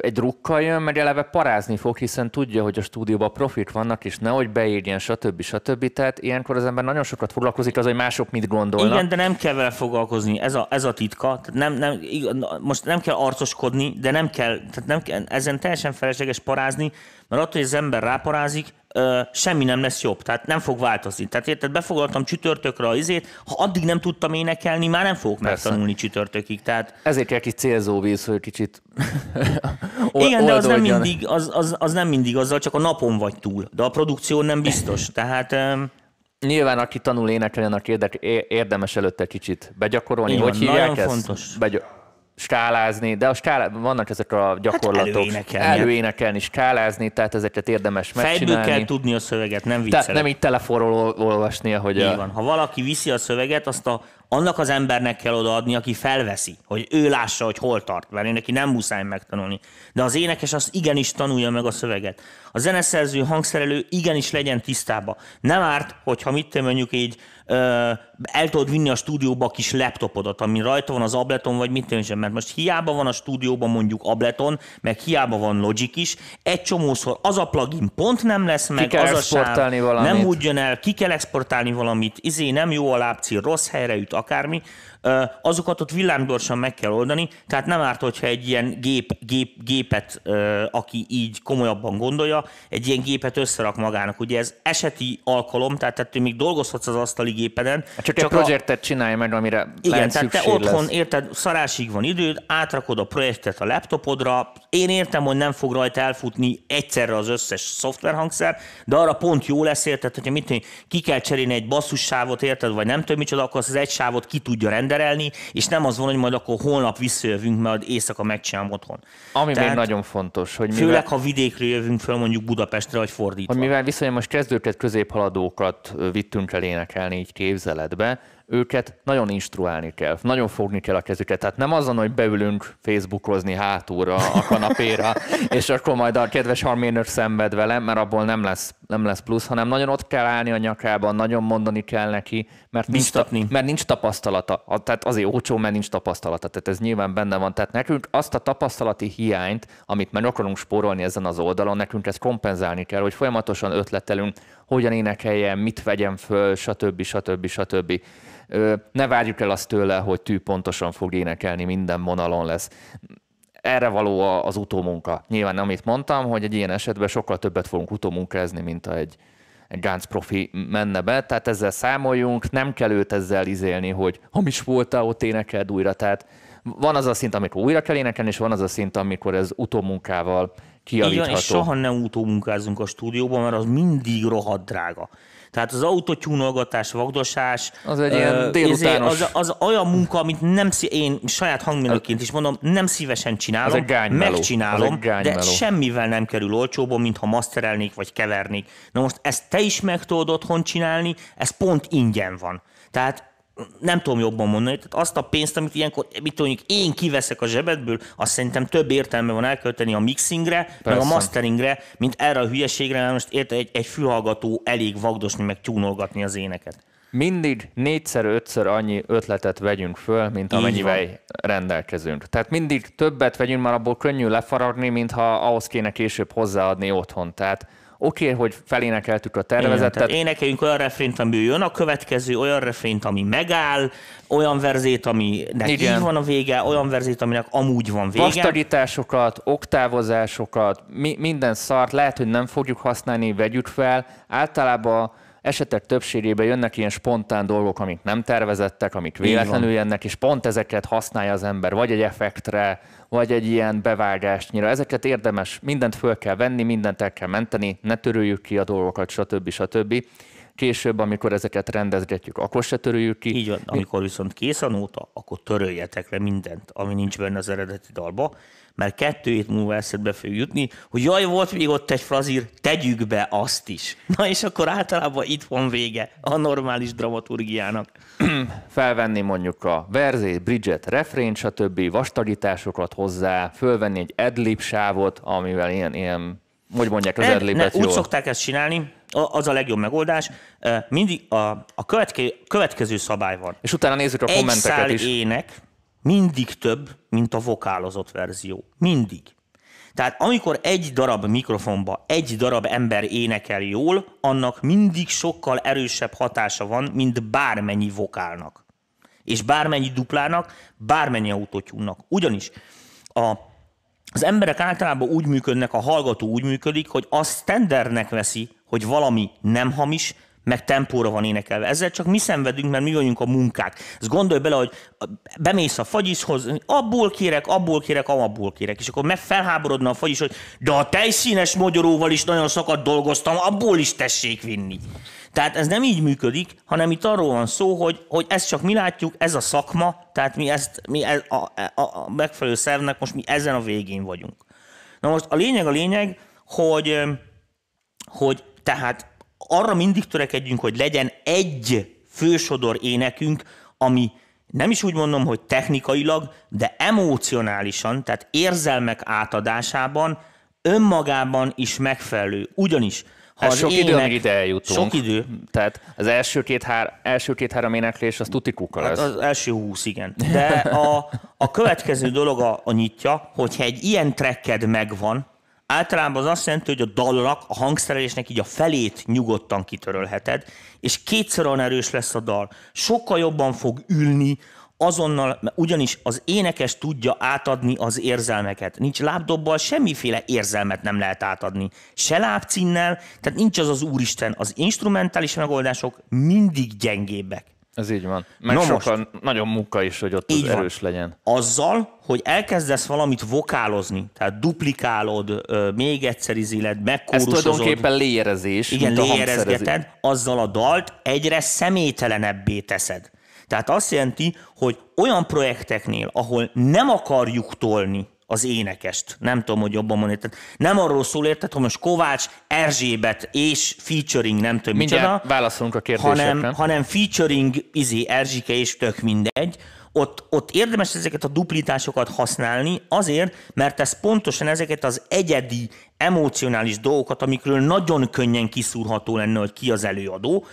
egy drukkal jön, mert eleve parázni fog, hiszen tudja, hogy a stúdióban profik vannak, és nehogy beírjen, stb. stb. Tehát ilyenkor az ember nagyon sokat foglalkozik az, hogy mások mit gondolnak. Igen, de nem kell vele foglalkozni, ez a, ez a titka. Tehát nem, nem, most nem kell arcoskodni, de nem kell, tehát nem kell, ezen teljesen felesleges parázni, mert attól, hogy az ember ráparázik, semmi nem lesz jobb, tehát nem fog változni. Tehát érted, befogadtam csütörtökre az izét, ha addig nem tudtam énekelni, már nem fogok Persze. megtanulni csütörtökig. Tehát... Ezért kell kis célzó víz, hogy kicsit o- Igen, de az nem, mindig, az, az, az nem mindig azzal, csak a napon vagy túl, de a produkció nem biztos. Tehát Nyilván, aki tanul énekelni, annak érdemes előtte kicsit begyakorolni. Igen, hogy hívják nagyon ezt? fontos. Begy- skálázni, de a skálá... vannak ezek a hát gyakorlatok. Hát előénekelni. előénekelni, skálázni, tehát ezeket érdemes megcsinálni. Fejből kell tudni a szöveget, nem viccelek. Tehát nem így telefonról olvasni hogy... a... van. Ha valaki viszi a szöveget, azt a, annak az embernek kell odaadni, aki felveszi, hogy ő lássa, hogy hol tart, mert ő neki nem muszáj megtanulni. De az énekes azt igenis tanulja meg a szöveget. A zeneszerző, hangszerelő igenis legyen tisztába. Nem árt, hogyha mit te mondjuk így el tudod vinni a stúdióba a kis laptopodat, ami rajta van az ableton, vagy mit tudom mert most hiába van a stúdióban mondjuk ableton, meg hiába van Logic is, egy csomószor az a plugin pont nem lesz meg, ki kell az a sár, valamit. nem úgy jön el, ki kell exportálni valamit, izé nem jó a lábcíl, rossz helyre üt, akármi, azokat ott villámgyorsan meg kell oldani, tehát nem árt, hogyha egy ilyen gép, gép, gépet, aki így komolyabban gondolja, egy ilyen gépet összerak magának. Ugye ez eseti alkalom, tehát ettől még dolgozhatsz az asztali gépeden. Hát csak, csak egy a... projektet csinálj meg, amire Igen, tehát te otthon, lesz. érted, szarásig van időd, átrakod a projektet a laptopodra, én értem, hogy nem fog rajta elfutni egyszerre az összes szoftverhangszer, de arra pont jó lesz, érted, hogyha mit ki kell cserélni egy sávot, érted, vagy nem tudom micsoda, akkor az egy sávot ki tudja rendelni, renderelni, és nem az van, hogy majd akkor holnap visszajövünk, mert éjszaka megcsinálom otthon. Ami Tehát még nagyon fontos, hogy mivel... Főleg, ha vidékről jövünk föl mondjuk Budapestre, vagy fordítva. Hogy mivel viszonylag most kezdőket, középhaladókat vittünk el énekelni így képzeletbe, őket nagyon instruálni kell, nagyon fogni kell a kezüket. Tehát nem azon, hogy beülünk Facebookozni hátulra a kanapéra, és akkor majd a kedves harménőr szenved velem, mert abból nem lesz, nem lesz plusz, hanem nagyon ott kell állni a nyakában, nagyon mondani kell neki, mert nincs, nincs, mert nincs tapasztalata. A, tehát azért ócsó, mert nincs tapasztalata. Tehát ez nyilván benne van. Tehát nekünk azt a tapasztalati hiányt, amit meg akarunk spórolni ezen az oldalon, nekünk ezt kompenzálni kell, hogy folyamatosan ötletelünk, hogyan énekeljen, mit vegyem föl, stb. stb. stb. Ne várjuk el azt tőle, hogy tű pontosan fog énekelni, minden monalon lesz. Erre való az utómunka. Nyilván amit mondtam, hogy egy ilyen esetben sokkal többet fogunk utómunkázni, mint ha egy, egy Gánc profi menne be, tehát ezzel számoljunk, nem kell őt ezzel izélni, hogy hamis voltál, ott énekeld újra, tehát van az a szint, amikor újra kell énekelni, és van az a szint, amikor ez utómunkával kiavítható. Igen, és soha ne utómunkázunk a stúdióban, mert az mindig rohadt drága. Tehát az autótyúnolgatás, vagdosás... Az egy ilyen ö, izé, délutános... Az, az, az olyan munka, amit nem szí- én saját hangmérnökként is mondom, nem szívesen csinálom, az gánymeló. megcsinálom, az de semmivel nem kerül olcsóban, mintha maszterelnék vagy kevernék. Na most ezt te is meg tudod otthon csinálni, ez pont ingyen van. Tehát nem tudom jobban mondani, tehát azt a pénzt, amit ilyenkor, mit mondjuk én kiveszek a zsebedből, azt szerintem több értelme van elkölteni a mixingre, Persze. meg a masteringre, mint erre a hülyeségre, mert most érte egy, egy fülhallgató elég vagdosni, meg tyúnolgatni az éneket. Mindig négyszer-ötször annyi ötletet vegyünk föl, mint amennyivel rendelkezünk. Tehát mindig többet vegyünk, már abból könnyű lefaragni, mintha ahhoz kéne később hozzáadni otthon. Tehát Oké, okay, hogy felénekeltük a tervezetet. Igen, énekeljünk olyan refrént, ami jön a következő, olyan refrént, ami megáll, olyan verzét, aminek Igen. így van a vége, olyan verzét, aminek amúgy van vége. Vastagításokat, oktávozásokat, mi, minden szart lehet, hogy nem fogjuk használni, vegyük fel. Általában esetek többségében jönnek ilyen spontán dolgok, amik nem tervezettek, amik véletlenül jönnek, és pont ezeket használja az ember, vagy egy effektre, vagy egy ilyen bevágásnyira. Ezeket érdemes, mindent föl kell venni, mindent el kell menteni, ne törüljük ki a dolgokat, stb. stb. Később, amikor ezeket rendezgetjük, akkor se törüljük ki. Így van, amikor viszont kész a nóta, akkor töröljetek le mindent, ami nincs benne az eredeti dalba, mert kettő hét múlva eszedbe fog jutni, hogy jaj, volt még ott egy frazír, tegyük be azt is. Na és akkor általában itt van vége a normális dramaturgiának. Felvenni mondjuk a verzét, bridget, refrén, stb. vastagításokat hozzá, fölvenni egy adlib sávot, amivel ilyen, ilyen hogy mondják az adlibet Úgy szokták ezt csinálni, az a legjobb megoldás. Mindig a, a következő, következő szabály van. És utána nézzük a egy kommenteket szál is. ének, mindig több, mint a vokálozott verzió. Mindig. Tehát amikor egy darab mikrofonba egy darab ember énekel jól, annak mindig sokkal erősebb hatása van, mint bármennyi vokálnak. És bármennyi duplának, bármennyi autótyúnak. Ugyanis a, az emberek általában úgy működnek, a hallgató úgy működik, hogy azt tendernek veszi, hogy valami nem hamis, meg tempóra van énekelve. Ezzel csak mi szenvedünk, mert mi vagyunk a munkák. Ez gondolj bele, hogy bemész a fagyiszhoz, abból kérek, abból kérek, abból kérek, és akkor meg felháborodna a fagyis, hogy de a tejszínes magyaróval is nagyon szakad dolgoztam, abból is tessék vinni. Tehát ez nem így működik, hanem itt arról van szó, hogy, hogy ezt csak mi látjuk, ez a szakma, tehát mi, ezt, mi ez, a, e, a, a megfelelő szervnek most mi ezen a végén vagyunk. Na most a lényeg a lényeg, hogy, hogy tehát arra mindig törekedjünk, hogy legyen egy fősodor énekünk, ami nem is úgy mondom, hogy technikailag, de emocionálisan, tehát érzelmek átadásában önmagában is megfelelő. Ugyanis, ha hát az sok ének, idő, amíg ide eljutunk. Sok idő. Tehát az első két-három két, első két három éneklés az tuti kuka hát lesz. Hát az első húsz, igen. De a, a következő dolog a, a nyitja, hogyha egy ilyen trekked megvan, általában az azt jelenti, hogy a dalnak, a hangszerelésnek így a felét nyugodtan kitörölheted, és kétszer olyan erős lesz a dal. Sokkal jobban fog ülni, azonnal, ugyanis az énekes tudja átadni az érzelmeket. Nincs lábdobbal, semmiféle érzelmet nem lehet átadni. Se lábcinnel, tehát nincs az az úristen. Az instrumentális megoldások mindig gyengébbek. Ez így van. Meg no sokan, most, nagyon munka is, hogy ott így az erős van. legyen. Azzal, hogy elkezdesz valamit vokálozni, tehát duplikálod, még izéled, megkórusozod. Ez tulajdonképpen léjerezés. Igen, léjerezgeted, azzal a dalt egyre személytelenebbé teszed. Tehát azt jelenti, hogy olyan projekteknél, ahol nem akarjuk tolni az énekest. Nem tudom, hogy jobban mondani. Tehát nem arról szól, érted, hogy most Kovács, Erzsébet és featuring, nem tudom Mindjárt micsoda. válaszolunk a kérdésekre. Hanem, hanem featuring, izé, Erzsike és tök mindegy ott, ott érdemes ezeket a duplitásokat használni azért, mert ez pontosan ezeket az egyedi, emocionális dolgokat, amikről nagyon könnyen kiszúrható lenne, hogy ki az előadó,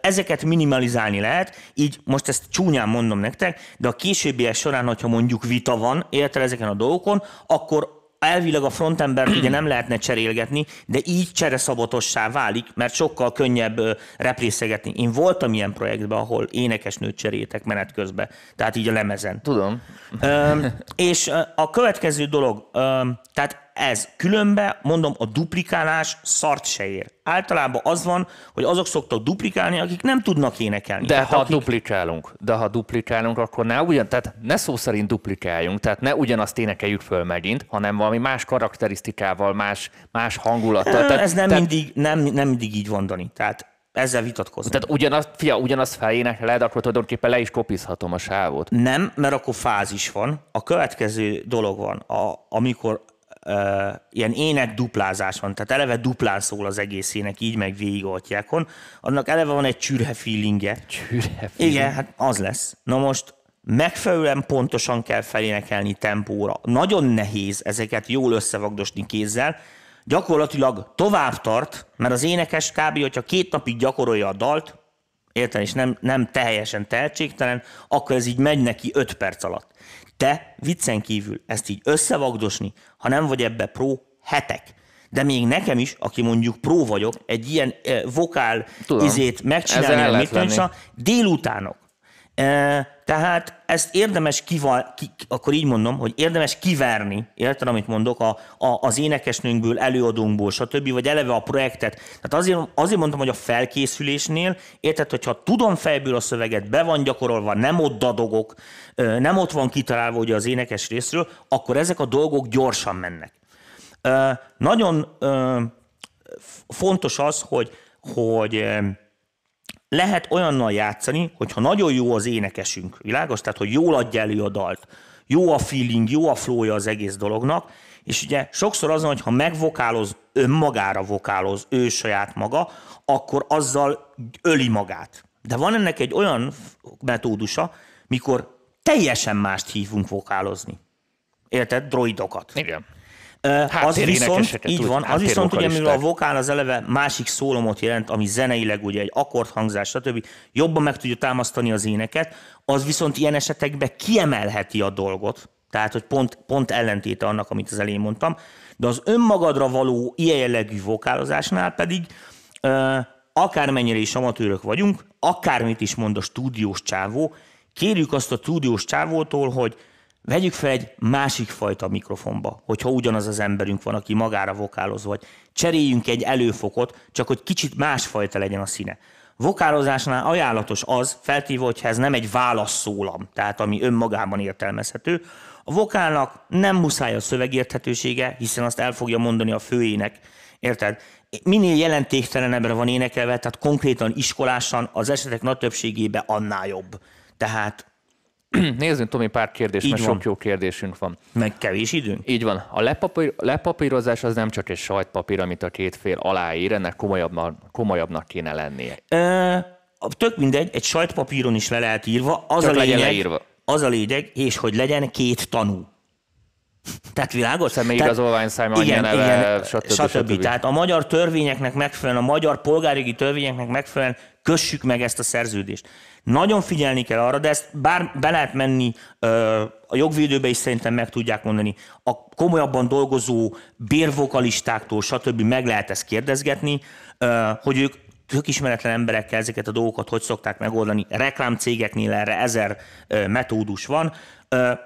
ezeket minimalizálni lehet, így most ezt csúnyán mondom nektek, de a későbbiek során, hogyha mondjuk vita van, érted ezeken a dolgokon, akkor elvileg a frontembert ugye nem lehetne cserélgetni, de így csereszabotossá válik, mert sokkal könnyebb représzegetni. Én voltam ilyen projektben, ahol énekesnőt cseréltek menet közben, tehát így a lemezen. Tudom. Ö, és a következő dolog, ö, tehát ez. Különben, mondom, a duplikálás szart se ér. Általában az van, hogy azok szoktak duplikálni, akik nem tudnak énekelni. De hát, ha akik... duplikálunk, de ha duplikálunk, akkor ne ugyan, tehát ne szó szerint duplikáljunk, tehát ne ugyanazt énekeljük föl megint, hanem valami más karakterisztikával, más, más hangulattal. Tehát, ez nem, tehát... mindig, nem, nem mindig így van, Dani. Tehát ezzel vitatkozom. Tehát ugyanazt, fia, ugyanazt felénekeled, akkor tulajdonképpen le is kopizhatom a sávot. Nem, mert akkor fázis van. A következő dolog van, a, amikor ilyen ének duplázás van, tehát eleve duplán szól az egész ének, így meg végig altyákon, annak eleve van egy csürhe feelingje. Csürhe feeling. Igen, hát az lesz. Na most megfelelően pontosan kell felénekelni tempóra. Nagyon nehéz ezeket jól összevagdosni kézzel, gyakorlatilag tovább tart, mert az énekes kb. hogyha két napig gyakorolja a dalt, érteni, és nem, nem teljesen tehetségtelen, akkor ez így megy neki 5 perc alatt te viccen kívül ezt így összevagdosni, ha nem vagy ebbe pro, hetek de még nekem is, aki mondjuk pró vagyok, egy ilyen eh, vokál Tudom, izét megcsinálni, mit tudom, délutánok, tehát ezt érdemes kival, ki, akkor így mondom, hogy érdemes kiverni, érted, amit mondok, a, a, az énekesnőnkből, előadónkból, stb., vagy eleve a projektet. Tehát azért, azért mondtam, hogy a felkészülésnél, érted, hogyha tudom fejből a szöveget, be van gyakorolva, nem ott dadogok, nem ott van kitalálva ugye az énekes részről, akkor ezek a dolgok gyorsan mennek. Nagyon fontos az, hogy, hogy lehet olyannal játszani, hogyha nagyon jó az énekesünk, világos? Tehát, hogy jól adja elő a dalt, jó a feeling, jó a flója az egész dolognak, és ugye sokszor azon, hogy ha megvokáloz, önmagára vokáloz, ő saját maga, akkor azzal öli magát. De van ennek egy olyan metódusa, mikor teljesen mást hívunk vokálozni. Érted? Droidokat. Igen. Hát, az viszont, így van, az viszont ugye, mivel a vokál az eleve másik szólomot jelent, ami zeneileg ugye egy akkordhangzás, stb. jobban meg tudja támasztani az éneket, az viszont ilyen esetekben kiemelheti a dolgot, tehát, hogy pont, pont ellentéte annak, amit az elején mondtam, de az önmagadra való ilyen jellegű vokálozásnál pedig ö, akármennyire is amatőrök vagyunk, akármit is mond a stúdiós csávó, kérjük azt a stúdiós csávótól, hogy Vegyük fel egy másik fajta mikrofonba, hogyha ugyanaz az emberünk van, aki magára vokáloz, vagy cseréljünk egy előfokot, csak hogy kicsit másfajta legyen a színe. Vokálozásnál ajánlatos az, feltéve, hogyha ez nem egy válaszszólam, tehát ami önmagában értelmezhető, a vokálnak nem muszáj a szövegérthetősége, hiszen azt el fogja mondani a főének. Érted? Minél jelentéktelenebbre van énekelve, tehát konkrétan iskolásan az esetek nagy többségében annál jobb. Tehát Nézzünk, Tomi, pár kérdést, mert van. sok jó kérdésünk van. Meg kevés időnk. Így van. A lepapír, lepapírozás az nem csak egy sajtpapír, amit a két fél aláír, ennek komolyabbnak, komolyabbnak kéne lennie. E, tök mindegy, egy sajtpapíron is le lehet írva. Az csak a lényeg, leírva. Az a lényeg, és hogy legyen két tanú. Tehát világos? Személyigazolványszáma, igen, neve, igen, stb. stb. stb. Tehát a magyar törvényeknek megfelelően, a magyar polgárjogi törvényeknek megfelelően kössük meg ezt a szerződést. Nagyon figyelni kell arra, de ezt bár be lehet menni a jogvédőbe is szerintem meg tudják mondani. A komolyabban dolgozó bérvokalistáktól, stb. meg lehet ezt kérdezgetni, hogy ők tök ismeretlen emberekkel ezeket a dolgokat hogy szokták megoldani. Reklámcégeknél erre ezer metódus van.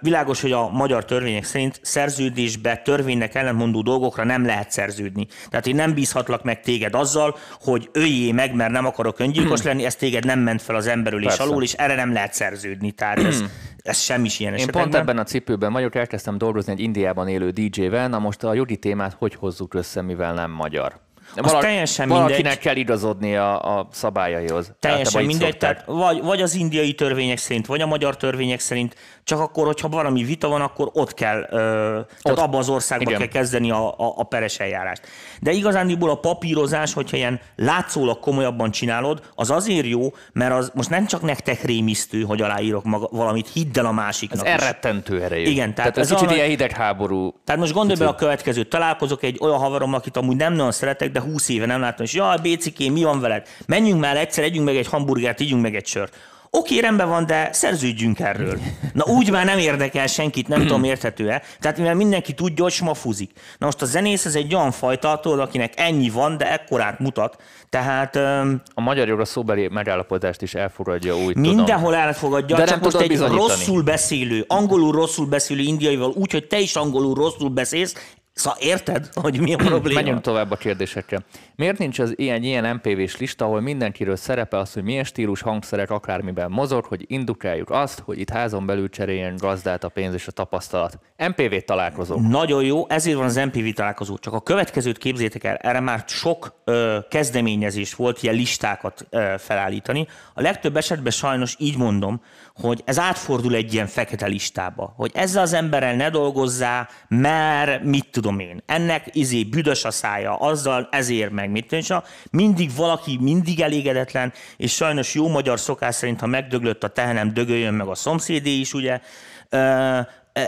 Világos, hogy a magyar törvények szerint szerződésbe törvénynek ellentmondó dolgokra nem lehet szerződni. Tehát én nem bízhatlak meg téged azzal, hogy öljé meg, mert nem akarok öngyilkos lenni, ez téged nem ment fel az emberül és alul, és erre nem lehet szerződni. Tehát ez, ez sem is ilyen Én pont ebben a cipőben vagyok, elkezdtem dolgozni egy Indiában élő DJ-vel, na most a jogi témát hogy hozzuk össze, mivel nem magyar? az valaki, teljesen valakinek mindegy. kell igazodni a, a szabályaihoz. Teljesen mindegy, tehát vagy, vagy az indiai törvények szerint, vagy a magyar törvények szerint, csak akkor, hogyha valami vita van, akkor ott kell, ö, tehát ott. abban az országban Igen. kell kezdeni a, a, a peres eljárást. De igazándiból a papírozás, hogyha ilyen látszólag komolyabban csinálod, az azért jó, mert az most nem csak nektek rémisztő, hogy aláírok maga, valamit, hidd el a másiknak. Ez elrettentő erejű. Igen, tehát, tehát ez, egy kicsit ilyen hidegháború. Tehát most gondolj be a következőt, találkozok egy olyan haverommal, akit amúgy nem nagyon szeretek, de húsz éve nem láttam, és jaj, Bécikém, mi van veled? Menjünk már egyszer, együnk meg egy hamburgert, ígyünk meg egy sört. Oké, rendben van, de szerződjünk erről. Na úgy már nem érdekel senkit, nem tudom érthető-e. Tehát mivel mindenki tudja, hogy smafúzik. Na most a zenész ez egy olyan fajta, attól, akinek ennyi van, de ekkorát mutat. Tehát... Um, a magyar jogra szóbeli megállapodást is elfogadja úgy, Mindenhol tudom. elfogadja, de csak most egy rosszul beszélő, angolul rosszul beszélő indiaival úgy, hogy te is angolul rosszul beszélsz, Szóval érted, hogy mi a probléma? Menjünk tovább a kérdésekre. Miért nincs az ilyen, ilyen MPV-s lista, ahol mindenkiről szerepel az, hogy milyen stílus hangszerek akármiben mozog, hogy indukáljuk azt, hogy itt házon belül cseréljen gazdát a pénz és a tapasztalat. MPV találkozó. Nagyon jó, ezért van az MPV találkozó. Csak a következőt képzétek el, erre már sok ö, kezdeményezés volt ilyen listákat ö, felállítani. A legtöbb esetben sajnos így mondom, hogy ez átfordul egy ilyen fekete listába, hogy ezzel az emberrel ne dolgozzá, mert mit tudom én, ennek izé büdös a szája, azzal ezért meg mit tudom mindig valaki mindig elégedetlen, és sajnos jó magyar szokás szerint, ha megdöglött a tehenem, dögöljön meg a szomszédé is, ugye,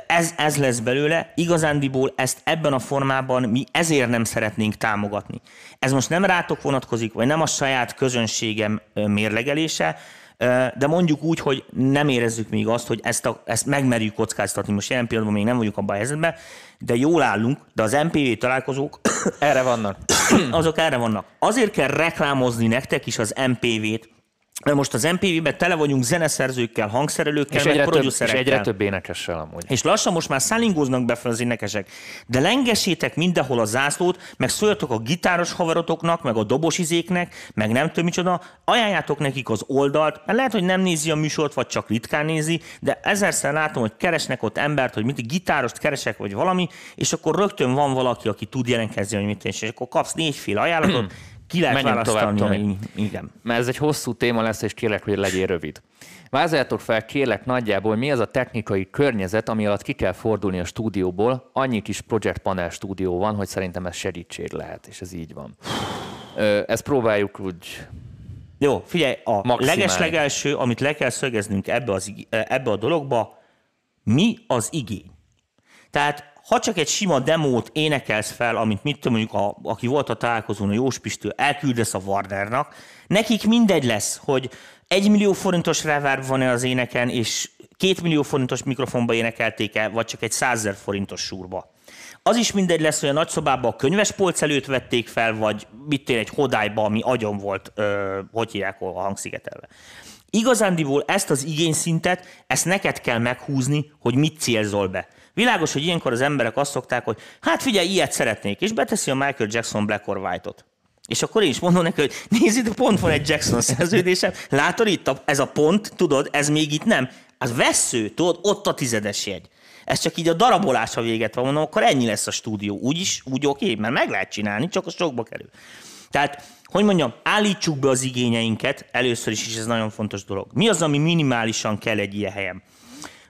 ez, ez lesz belőle, igazándiból ezt ebben a formában mi ezért nem szeretnénk támogatni. Ez most nem rátok vonatkozik, vagy nem a saját közönségem mérlegelése, de mondjuk úgy, hogy nem érezzük még azt, hogy ezt, a, ezt megmerjük kockáztatni. Most jelen pillanatban még nem vagyunk abban a helyzetben, de jól állunk, de az MPV találkozók... erre vannak. azok erre vannak. Azért kell reklámozni nektek is az MPV-t, mert most az mpv ben tele vagyunk zeneszerzőkkel, hangszerelőkkel, és meg egyre, több, és egyre több énekessel amúgy. És lassan most már szállingóznak be fel az énekesek. De lengesétek mindenhol a zászlót, meg szóljatok a gitáros haverotoknak, meg a dobosizéknek, meg nem tudom micsoda, ajánljátok nekik az oldalt, mert lehet, hogy nem nézi a műsort, vagy csak ritkán nézi, de ezerszer látom, hogy keresnek ott embert, hogy mit gitárost keresek, vagy valami, és akkor rögtön van valaki, aki tud jelentkezni, hogy mit és akkor kapsz négyféle ajánlatot, ki lehet Menjünk tovább, Tomi. Igen. Mert ez egy hosszú téma lesz, és kérlek, hogy legyél rövid. Vázoljátok fel, kérlek nagyjából, mi az a technikai környezet, ami alatt ki kell fordulni a stúdióból. Annyi kis Project Panel stúdió van, hogy szerintem ez segítség lehet, és ez így van. Ö, ezt próbáljuk úgy jó, figyelj, a legeslegelső, amit le kell szögeznünk ebbe, az, ebbe a dologba, mi az igény? Tehát ha csak egy sima demót énekelsz fel, amit mit tudom, mondjuk, a, aki volt a találkozón, a Jós Pistő, elküldesz a Warnernak, nekik mindegy lesz, hogy egy millió forintos reverb van-e az éneken, és két millió forintos mikrofonba énekelték-e, vagy csak egy százer forintos súrba. Az is mindegy lesz, hogy a nagyszobában a könyvespolc előtt vették fel, vagy mit tél egy hodályba, ami agyon volt, ö, hogy hívják a hangszigetelve. Igazándiból ezt az igényszintet, ezt neked kell meghúzni, hogy mit célzol be. Világos, hogy ilyenkor az emberek azt szokták, hogy hát figyelj, ilyet szeretnék, és beteszi a Michael Jackson Black or White-ot. És akkor én is mondom neki, hogy nézd, pont van egy Jackson szerződésem, látod itt a, ez a pont, tudod, ez még itt nem. Az vesző, tudod, ott a tizedes jegy. Ez csak így a darabolásra véget van, mondom, akkor ennyi lesz a stúdió. Úgy is, úgy oké, mert meg lehet csinálni, csak az sokba kerül. Tehát, hogy mondjam, állítsuk be az igényeinket, először is, és ez nagyon fontos dolog. Mi az, ami minimálisan kell egy ilyen helyen?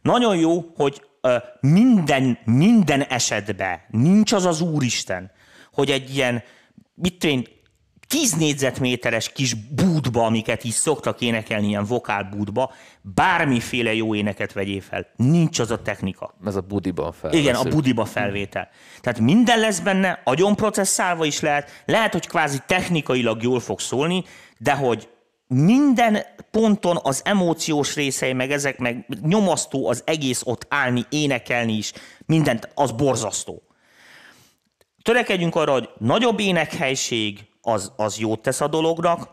Nagyon jó, hogy minden, minden esetben nincs az az Úristen, hogy egy ilyen, mit én, 10 négyzetméteres kis bútba, amiket is szoktak énekelni, ilyen bútba, bármiféle jó éneket vegyél fel. Nincs az a technika. Ez a budiba felvétel. Igen, a budiba felvétel. Tehát minden lesz benne, agyonprocesszálva is lehet, lehet, hogy kvázi technikailag jól fog szólni, de hogy minden ponton az emóciós részei, meg ezek, meg nyomasztó az egész ott állni, énekelni is, mindent, az borzasztó. Törekedjünk arra, hogy nagyobb énekhelység, az, az jót tesz a dolognak.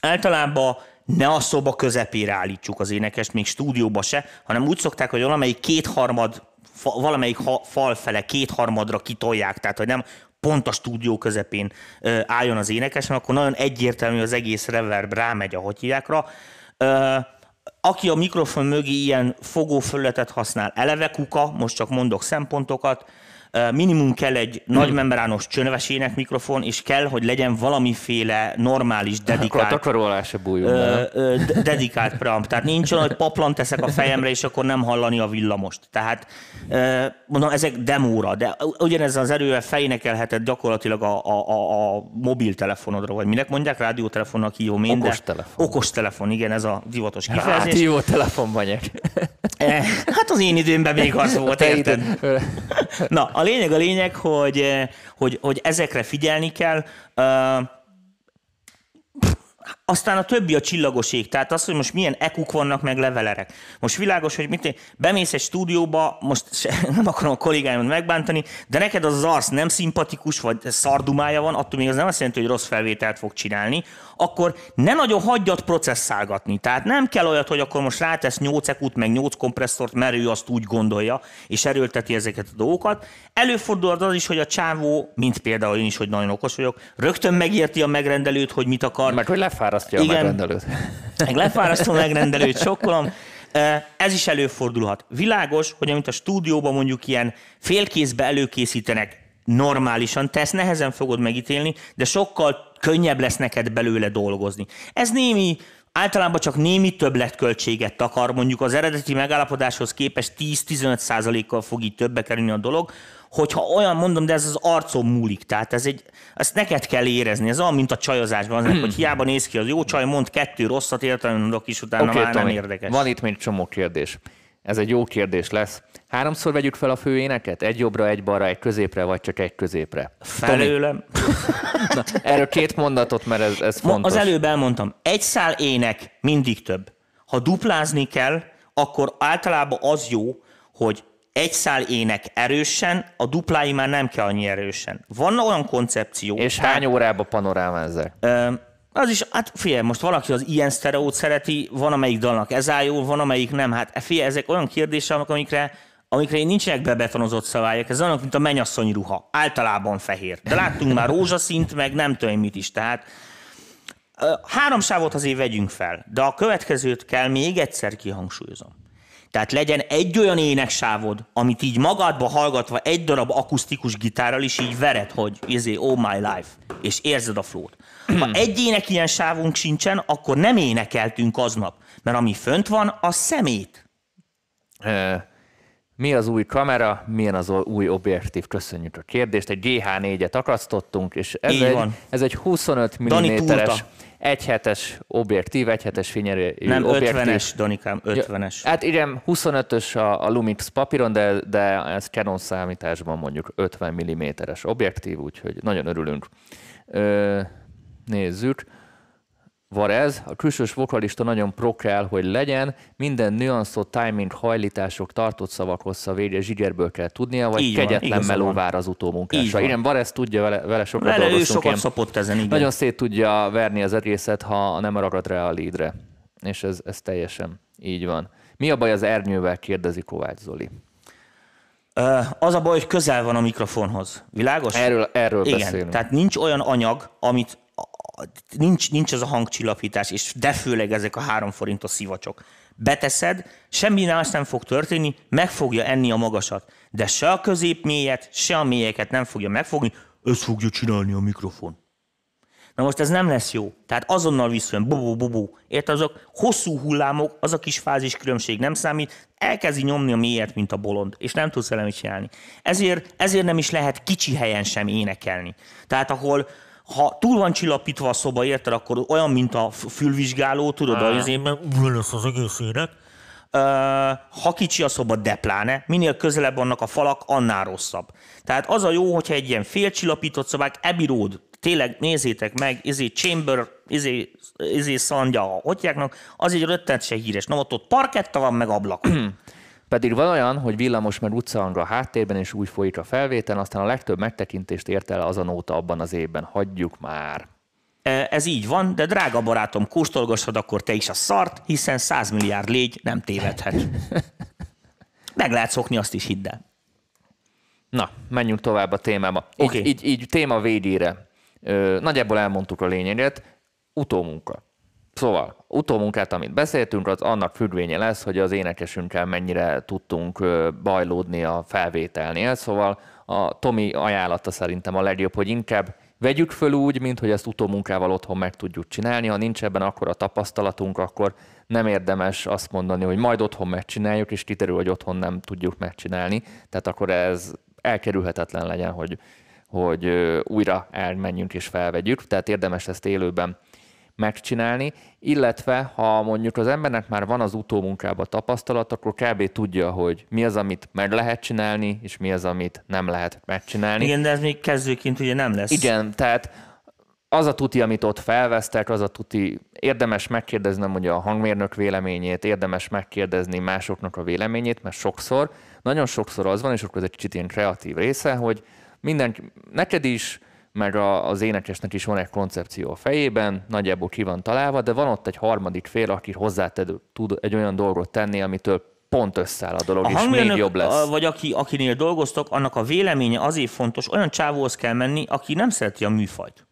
Általában ne a szoba közepére állítsuk az énekest, még stúdióba se, hanem úgy szokták, hogy valamelyik kétharmad, valamelyik ha, fal fele kétharmadra kitolják, tehát hogy nem pont a stúdió közepén álljon az énekes, mert akkor nagyon egyértelmű az egész reverb rámegy a hogy Aki a mikrofon mögé ilyen fogófölötet használ, eleve kuka, most csak mondok szempontokat, minimum kell egy hmm. nagy mm. membrános csönvesének mikrofon, és kell, hogy legyen valamiféle normális, dedikált... Akkor a takarolás bújjon ö, ö, Dedikált preamp. Tehát nincs olyan, hogy paplan teszek a fejemre, és akkor nem hallani a villamost. Tehát ö, mondom, ezek demóra, de ugyanezzel az erővel fejnekelheted gyakorlatilag a, a, a, a mobiltelefonodra, vagy minek mondják, rádiótelefonnak hívom én, okos de... Telefon. Okos telefon. igen, ez a divatos kifejezés. Rádió telefon vagyok. Eh, hát az én időmben még az volt, érted? Na, a lényeg a lényeg, hogy, eh, hogy, hogy ezekre figyelni kell. Eh, aztán a többi a csillagoség, tehát az, hogy most milyen ekuk vannak, meg levelerek. Most világos, hogy mit, bemész egy stúdióba, most se, nem akarom a kollégáimat megbántani, de neked az arsz nem szimpatikus, vagy szardumája van, attól még az nem azt jelenti, hogy rossz felvételt fog csinálni, akkor ne nagyon hagyjat processzálgatni. Tehát nem kell olyat, hogy akkor most rátesz 8 ekut, meg 8 kompresszort, mert ő azt úgy gondolja, és erőlteti ezeket a dolgokat. Előfordulhat az is, hogy a csávó, mint például én is, hogy nagyon okos vagyok, rögtön megérti a megrendelőt, hogy mit akar. Meg hogy lefárasztja Igen, a megrendelőt. Meg lefárasztom a megrendelőt, sokkolom. Ez is előfordulhat. Világos, hogy amit a stúdióban mondjuk ilyen félkézbe előkészítenek, normálisan, te ezt nehezen fogod megítélni, de sokkal könnyebb lesz neked belőle dolgozni. Ez némi, általában csak némi többletköltséget takar, mondjuk az eredeti megállapodáshoz képest 10-15%-kal fog így többe kerülni a dolog, hogyha olyan mondom, de ez az arcom múlik, tehát ez egy, ezt neked kell érezni, ez olyan, mint a csajozásban, az, hogy hiába néz ki az jó csaj, mond kettő rosszat, értelem mondok is, utána okay, már Tomi, nem érdekes. Van itt még csomó kérdés. Ez egy jó kérdés lesz. Háromszor vegyük fel a főéneket? Egy jobbra, egy balra, egy középre, vagy csak egy középre? Felőlem. Na, erről két mondatot, mert ez, ez fontos. Az előbb elmondtam. Egy szál ének mindig több. Ha duplázni kell, akkor általában az jó, hogy egy szál ének erősen, a duplái már nem kell annyi erősen. Van olyan koncepció. És tehát, hány órába panorámázzák? Az is, hát figyelj, most valaki az ilyen sztereót szereti, van amelyik dalnak ez áll jól, van amelyik nem. Hát figyelj, ezek olyan kérdések, amikre amikre én nincsenek bebetonozott szabályok, ez annak, mint a mennyasszony ruha. Általában fehér. De láttunk már rózsaszint, meg nem tudom mit is. Tehát három sávot azért vegyünk fel, de a következőt kell még egyszer kihangsúlyozom. Tehát legyen egy olyan éneksávod, amit így magadba hallgatva egy darab akusztikus gitárral is így vered, hogy izé, oh my life, és érzed a flót. Ha hmm. egy ének ilyen sávunk sincsen, akkor nem énekeltünk aznap, mert ami fönt van, a szemét. Mi az új kamera, milyen az új objektív? Köszönjük a kérdést. Egy GH4-et akasztottunk, és ez, egy, ez egy 25 mm-es egyhetes objektív, egyhetes fényerő Nem, objektív. 50-es, Donikám, 50-es. Ja, hát igen, 25-ös a, a Lumix papíron, de, de ez Canon számításban mondjuk 50 mm-es objektív, úgyhogy nagyon örülünk. Ö, nézzük. Varez, a külsős vokalista nagyon pro kell, hogy legyen, minden nüanszot, timing, hajlítások, tartott szavak hossza végre zsigerből kell tudnia, vagy így kegyetlen van, meló vár az utómunkásra. Igen, Varez tudja, vele, vele sokat vele ő sokat én. szopott ezen, igen. Nagyon szét tudja verni az egészet, ha nem ragad rá a lídre. És ez, ez teljesen így van. Mi a baj az ernyővel, kérdezi Kovács Zoli. Az a baj, hogy közel van a mikrofonhoz. Világos? Erről, erről Igen. beszélünk. Tehát nincs olyan anyag, amit nincs, nincs az a hangcsillapítás, és de főleg ezek a három forintos szivacsok. Beteszed, semmi más nem fog történni, meg fogja enni a magasat. De se a közép mélyet, se a mélyeket nem fogja megfogni, ezt fogja csinálni a mikrofon. Na most ez nem lesz jó. Tehát azonnal visszajön, bubu bubu. Érted, azok hosszú hullámok, az a kis fázis különbség nem számít, elkezdi nyomni a mélyet, mint a bolond, és nem tudsz vele mit csinálni. Ezért, ezért nem is lehet kicsi helyen sem énekelni. Tehát ahol, ha túl van csillapítva a szoba, érted, akkor olyan, mint a fülvizsgáló, tudod, ah. az évben lesz az egész élet. Ha kicsi a szoba, de pláne, minél közelebb vannak a falak, annál rosszabb. Tehát az a jó, hogyha egy ilyen félcsillapított szobák, Abbey Road, tényleg nézzétek meg, izé Chamber, izé, izé szandja a otyáknak, az egy röttenetesen híres. Na ott, ott parketta van, meg ablak. Pedig van olyan, hogy villamos mert utcahang a háttérben, és úgy folyik a felvétel, aztán a legtöbb megtekintést ért el az a nóta abban az évben. Hagyjuk már. E, ez így van, de drága barátom, kóstolgassad akkor te is a szart, hiszen 100 milliárd légy nem tévedhet. Meg lehet szokni, azt is hidd el. Na, menjünk tovább a témába. Oké. okay. így, így téma védére. Nagyjából elmondtuk a lényeget. Utómunka. Szóval, utómunkát, amit beszéltünk, az annak függvénye lesz, hogy az énekesünkkel mennyire tudtunk bajlódni a felvételnél. Szóval a Tomi ajánlata szerintem a legjobb, hogy inkább vegyük föl úgy, mint hogy ezt utómunkával otthon meg tudjuk csinálni. Ha nincs ebben akkor a tapasztalatunk, akkor nem érdemes azt mondani, hogy majd otthon megcsináljuk, és kiterül, hogy otthon nem tudjuk megcsinálni. Tehát akkor ez elkerülhetetlen legyen, hogy, hogy újra elmenjünk és felvegyük. Tehát érdemes ezt élőben megcsinálni, illetve ha mondjuk az embernek már van az utómunkába tapasztalat, akkor kb. tudja, hogy mi az, amit meg lehet csinálni, és mi az, amit nem lehet megcsinálni. Igen, de ez még kezdőként ugye nem lesz. Igen, tehát az a tuti, amit ott felvesztek, az a tuti, érdemes megkérdezni, mondja a hangmérnök véleményét, érdemes megkérdezni másoknak a véleményét, mert sokszor, nagyon sokszor az van, és akkor ez egy kicsit ilyen kreatív része, hogy mindenki, neked is meg a, az énekesnek is van egy koncepció a fejében, nagyjából ki van találva, de van ott egy harmadik fél, aki hozzá tud egy olyan dolgot tenni, amitől pont összeáll a dolog, a és még jobb lesz. Vagy aki, akinél dolgoztok, annak a véleménye azért fontos, olyan csávóhoz kell menni, aki nem szereti a műfajt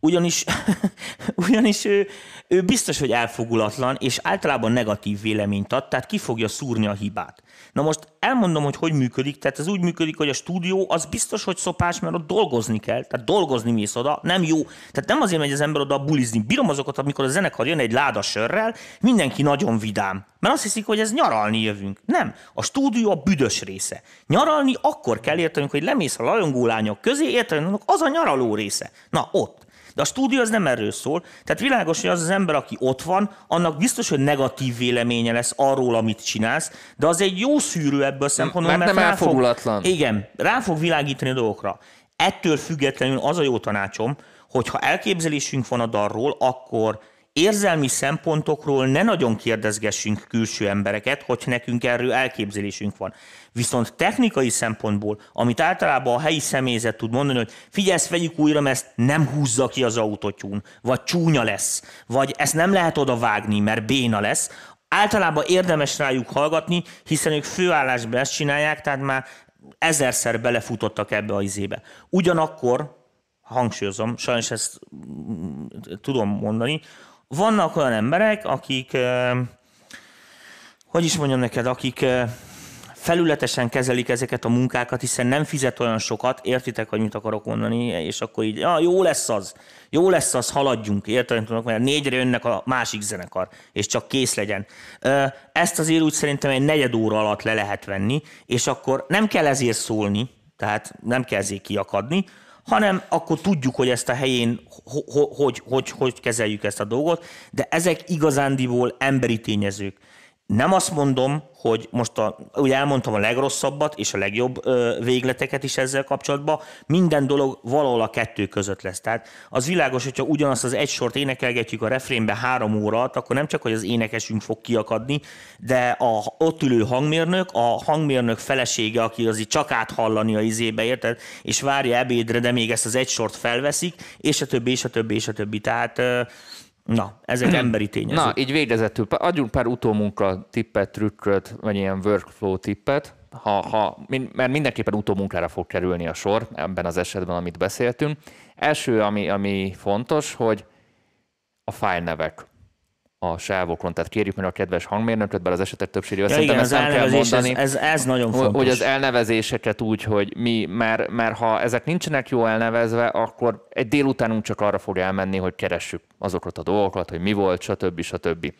ugyanis, ugyanis ő, ő biztos, hogy elfogulatlan, és általában negatív véleményt ad, tehát ki fogja szúrni a hibát. Na most elmondom, hogy hogy működik, tehát ez úgy működik, hogy a stúdió az biztos, hogy szopás, mert ott dolgozni kell, tehát dolgozni mész oda, nem jó. Tehát nem azért megy az ember oda bulizni. Bírom azokat, amikor a zenekar jön egy láda sörrel, mindenki nagyon vidám. Mert azt hiszik, hogy ez nyaralni jövünk. Nem, a stúdió a büdös része. Nyaralni akkor kell értenünk, hogy lemész a lajongó lányok közé, értenünk, az a nyaraló része. Na ott. De a stúdió az nem erről szól. Tehát világos, hogy az az ember, aki ott van, annak biztos, hogy negatív véleménye lesz arról, amit csinálsz, de az egy jó szűrő ebből a szempontból, mert, mert nem rá elfogulatlan. Fog, igen, rá fog világítani a dolgokra. Ettől függetlenül az a jó tanácsom, hogy ha elképzelésünk van a darról, akkor érzelmi szempontokról ne nagyon kérdezgessünk külső embereket, hogy nekünk erről elképzelésünk van. Viszont technikai szempontból, amit általában a helyi személyzet tud mondani, hogy figyelj, vegyük újra, mert ezt nem húzza ki az autótyún, vagy csúnya lesz, vagy ezt nem lehet oda vágni, mert béna lesz, általában érdemes rájuk hallgatni, hiszen ők főállásban ezt csinálják, tehát már ezerszer belefutottak ebbe a izébe. Ugyanakkor, hangsúlyozom, sajnos ezt mm, tudom mondani, vannak olyan emberek, akik, hogy is mondjam neked, akik felületesen kezelik ezeket a munkákat, hiszen nem fizet olyan sokat, értitek, hogy mit akarok mondani, és akkor így, ja, ah, jó lesz az, jó lesz az, haladjunk, értelemtudok, mert négyre jönnek a másik zenekar, és csak kész legyen. Ezt azért úgy szerintem egy negyed óra alatt le lehet venni, és akkor nem kell ezért szólni, tehát nem kell ezért kiakadni, hanem akkor tudjuk, hogy ezt a helyén hogy, hogy, hogy, hogy kezeljük ezt a dolgot, de ezek igazándiból emberi tényezők nem azt mondom, hogy most a, ugye elmondtam a legrosszabbat és a legjobb ö, végleteket is ezzel kapcsolatban, minden dolog valahol a kettő között lesz. Tehát az világos, hogyha ugyanazt az egy sort énekelgetjük a refrénbe három óra alatt, akkor nem csak, hogy az énekesünk fog kiakadni, de a ott ülő hangmérnök, a hangmérnök felesége, aki az így csak áthallani a izébe, érted, és várja ebédre, de még ezt az egy sort felveszik, és a többi, és a többi, és a többi. Tehát ö, Na, ez egy hmm. emberi tényező. Na, így végezetül, adjunk pár utómunka tippet, trükköt, vagy ilyen workflow tippet, ha, ha, mert mindenképpen utómunkára fog kerülni a sor ebben az esetben, amit beszéltünk. Első, ami, ami fontos, hogy a fájlnevek a sávokon. Tehát kérjük meg a kedves hangmérnököt, bár az esetek többségével ja, szerintem igen, ezt nem kell mondani. Ez, ez, ez nagyon fontos. Hogy az elnevezéseket úgy, hogy mi már, mert ha ezek nincsenek jó elnevezve, akkor egy délutánunk csak arra fog elmenni, hogy keressük azokat a dolgokat, hogy mi volt, stb. stb. stb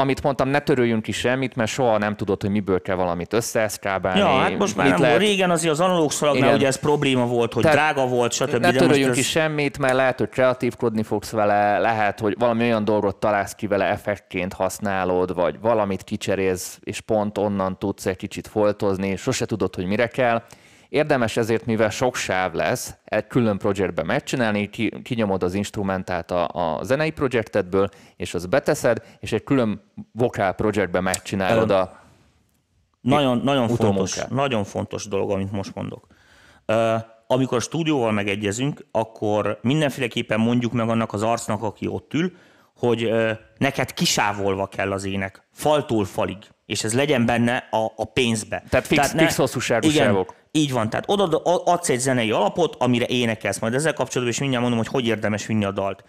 amit mondtam, ne törőljünk ki semmit, mert soha nem tudod, hogy miből kell valamit összeeszkábálni. Ja, hát most már nem lehet... Régen azért az analóg szalagnál Igen. ugye ez probléma volt, hogy Tehát drága volt, stb. Ne de ki ez... semmit, mert lehet, hogy kreatívkodni fogsz vele, lehet, hogy valami olyan dolgot találsz ki vele effektként használod, vagy valamit kicserélsz, és pont onnan tudsz egy kicsit foltozni, sose tudod, hogy mire kell. Érdemes ezért, mivel sok sáv lesz, egy külön projektbe megcsinálni, kinyomod az instrumentát a, a zenei projektedből, és az beteszed, és egy külön vokál projektbe megcsinálod a nagyon, nagyon, fontos, nagyon fontos dolog, amit most mondok. Amikor a stúdióval megegyezünk, akkor mindenféleképpen mondjuk meg annak az arcnak, aki ott ül, hogy neked kisávolva kell az ének, faltól falig és ez legyen benne a, a pénzbe. Tehát fix, tehát ne, fix hosszúságú Igen, így van, tehát oda adsz egy zenei alapot, amire énekelsz. Majd ezzel kapcsolatban és mindjárt mondom, hogy hogy érdemes vinni a dalt.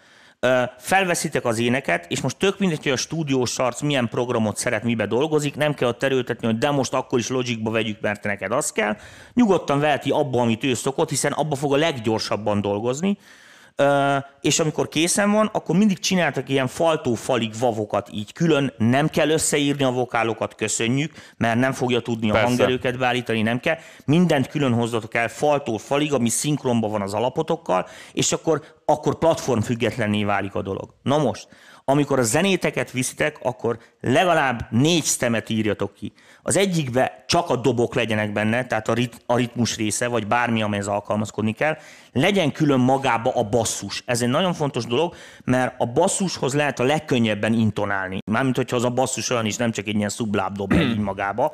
Felveszitek az éneket, és most tök mindegy, hogy a stúdiós arc milyen programot szeret, mibe dolgozik, nem kell ott erőltetni, hogy de most akkor is logikba vegyük, mert neked az kell. Nyugodtan veheti abba, amit ő szokott, hiszen abba fog a leggyorsabban dolgozni, és amikor készen van, akkor mindig csináltak ilyen faltó falig vavokat így külön, nem kell összeírni a vokálokat, köszönjük, mert nem fogja tudni Persze. a hangerőket beállítani, nem kell. Mindent külön hozzatok el faltó falig, ami szinkronban van az alapotokkal, és akkor, akkor platform függetlenné válik a dolog. Na most, amikor a zenéteket viszitek, akkor legalább négy stemet írjatok ki. Az egyikbe csak a dobok legyenek benne, tehát a, rit- a ritmus része, vagy bármi, amelyhez alkalmazkodni kell. Legyen külön magába a basszus. Ez egy nagyon fontos dolog, mert a basszushoz lehet a legkönnyebben intonálni. Mármint, hogyha az a basszus olyan is, nem csak egy ilyen szubláb dob így magába,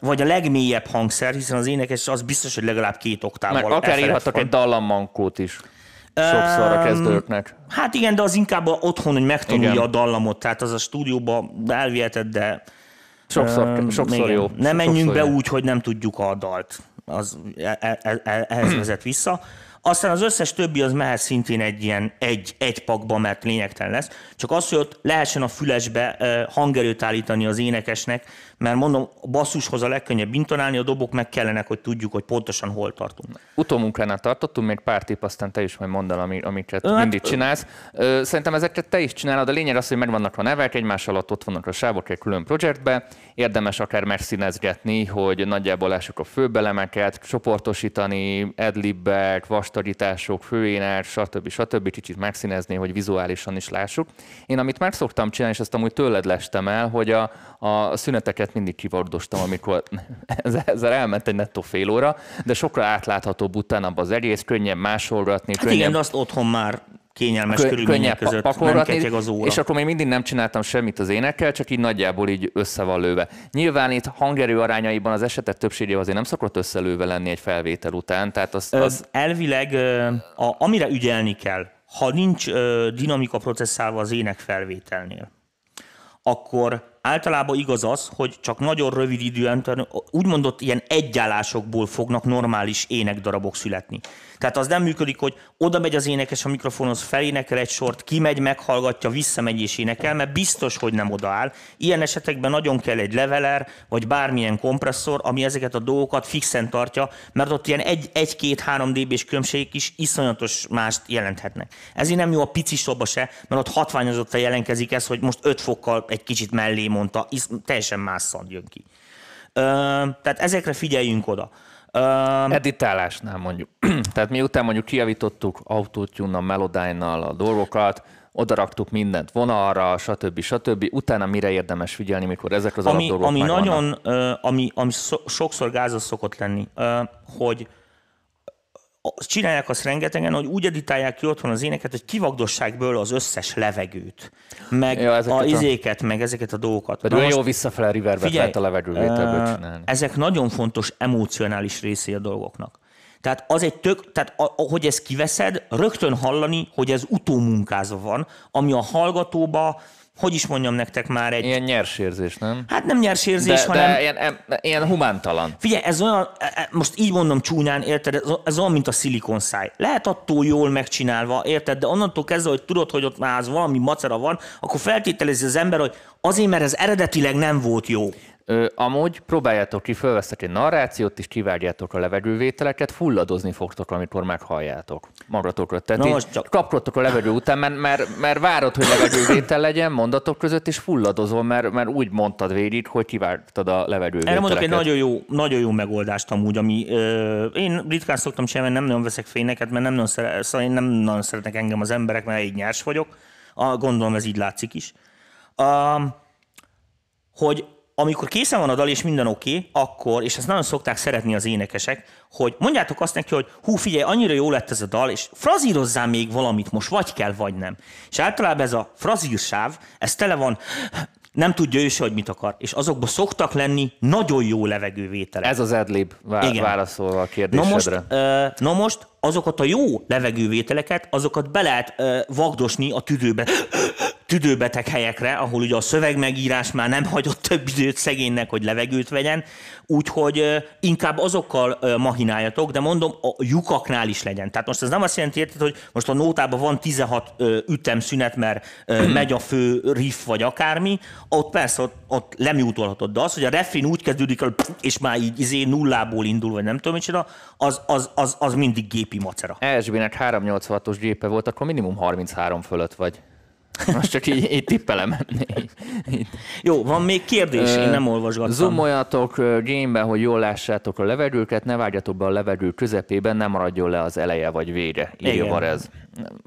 vagy a legmélyebb hangszer, hiszen az énekes az biztos, hogy legalább két oktávval. Meg akár e írhattak egy dallammankót is. Sokszor a kezdőknek. Hát igen, de az inkább otthon, hogy megtanulja igen. a dallamot, tehát az a stúdióba elvihetett, de sokszor, um, sokszor igen. jó. Ne menjünk sokszor be jó. úgy, hogy nem tudjuk a dalt. Az, e-, e, e, e, ehhez vezet vissza. Aztán az összes többi az mehet szintén egy ilyen egy, egy pakba, mert lényegtelen lesz. Csak az, hogy ott lehessen a fülesbe hangerőt állítani az énekesnek, mert mondom, a basszushoz a legkönnyebb intonálni, a dobok meg kellenek, hogy tudjuk, hogy pontosan hol tartunk. Utómunkánál tartottunk, még pár tipp, aztán te is majd mondd el, amiket hát, mindig csinálsz. Szerintem ezeket te is csinálod, a lényeg az, hogy megvannak a nevek, egymás alatt ott vannak a sávok egy külön projektbe, érdemes akár megszínezgetni, hogy nagyjából lássuk a főbelemeket, csoportosítani, edlibek, vastagítások, főének, stb. stb. kicsit megszínezni, hogy vizuálisan is lássuk. Én amit már szoktam csinálni, és ezt amúgy tőled lestem el, hogy a, a szüneteket mindig kivardostam, amikor ezzel elment egy nettó fél óra, de sokkal átláthatóbb utána az egész, könnyen másolgatni. Hát könnyen... igen, de azt otthon már kényelmes Kö- körülmények között pakolgatni, nem az óra. És akkor még mindig nem csináltam semmit az énekkel, csak így nagyjából így össze van lőve. Nyilván itt hangerő arányaiban az esetek többsége azért nem szokott összelőve lenni egy felvétel után. Tehát az, az... Elvileg, a, amire ügyelni kell, ha nincs dinamika processzálva az ének felvételnél, akkor általában igaz az, hogy csak nagyon rövid időn, úgymondott ilyen egyállásokból fognak normális énekdarabok születni. Tehát az nem működik, hogy oda megy az énekes a mikrofonhoz, felénekel egy sort, kimegy, meghallgatja, visszamegy és énekel, mert biztos, hogy nem odaáll. Ilyen esetekben nagyon kell egy leveler, vagy bármilyen kompresszor, ami ezeket a dolgokat fixen tartja, mert ott ilyen 1-2-3 dB-s különbségek is iszonyatos mást jelenthetnek. Ezért nem jó a pici szoba se, mert ott hatványozottan jelenkezik ez, hogy most 5 fokkal egy kicsit mellé mondta, és teljesen más szand jön ki. Ö, tehát ezekre figyeljünk oda. Ö, Editálásnál mondjuk. Tehát miután mondjuk kijavítottuk autotune melodájnal a dolgokat, odaraktuk mindent vonalra, stb. stb. Utána mire érdemes figyelni, mikor ezek az ami, alapdolgok Ami nagyon, ö, ami, ami so, sokszor gáz szokott lenni, hogy csinálják azt rengetegen, hogy úgy editálják ki otthon az éneket, hogy kivagdossák ből az összes levegőt, meg ja, a izéket, a... meg ezeket a dolgokat. Pedig most... jó visszafele riverbet lehet a levegővételből csinálni. Ezek nagyon fontos emocionális részé a dolgoknak. Tehát az egy tök, tehát ahogy ezt kiveszed, rögtön hallani, hogy ez utómunkázva van, ami a hallgatóba hogy is mondjam nektek már egy... Ilyen nyers érzés, nem? Hát nem nyers érzés, de, hanem... De ilyen, ilyen humántalan. Figyelj, ez olyan, e- e- most így mondom csúnyán, érted, ez olyan, mint a szilikon száj. Lehet attól jól megcsinálva, érted, de onnantól kezdve, hogy tudod, hogy ott már az valami macera van, akkor feltételezi az ember, hogy azért, mert ez eredetileg nem volt jó. Amúgy próbáljátok ki egy narrációt, és kivágjátok a levegővételeket, fulladozni fogtok, amikor meghalljátok magatokra. Tehát no, most csak... kapkodtok a levegő után, mert, mert, mert várod, hogy levegővétel legyen mondatok között, és fulladozol, mert, mert úgy mondtad végig, hogy kivágtad a levegővételeket. Erre mondok egy nagyon jó, nagyon jó megoldást amúgy, ami ö, én ritkán szoktam csinálni, nem nagyon veszek fényeket, mert nem nagyon, szere, szóval én nem nagyon szeretnek engem az emberek, mert egy nyers vagyok. A, gondolom ez így látszik is. A, hogy amikor készen van a dal, és minden oké, okay, akkor, és ezt nagyon szokták szeretni az énekesek, hogy mondjátok azt neki, hogy hú, figyelj, annyira jó lett ez a dal, és frazírozzál még valamit most, vagy kell, vagy nem. És általában ez a frazírsáv, ez tele van nem tudja ő se, hogy mit akar. És azokba szoktak lenni nagyon jó levegővételek. Ez az Edlib vá- válaszolva a kérdésedre. Na most, uh, na most azokat a jó levegővételeket, azokat be lehet ö, vagdosni a tüdőbe, tüdőbeteg helyekre, ahol ugye a szövegmegírás már nem hagyott több időt szegénynek, hogy levegőt vegyen, úgyhogy inkább azokkal mahináljatok, de mondom, a lyukaknál is legyen. Tehát most ez nem azt jelenti, érted, hogy most a nótában van 16 ütemszünet, mert megy a fő riff vagy akármi, ott persze ott ott lemjútolhatod. De az, hogy a refrén úgy kezdődik el, és már így izé nullából indul, vagy nem tudom, mit csinál, az, az, az, az mindig gépi macera. esb 386-os gépe volt, akkor minimum 33 fölött vagy. Most csak így, így tippelem. Jó, van még kérdés, én nem olvasgattam. Zoomoljatok gémben, hogy jól lássátok a levegőket, ne vágjatok be a levegő közepében, nem maradjon le az eleje vagy vége. van ez.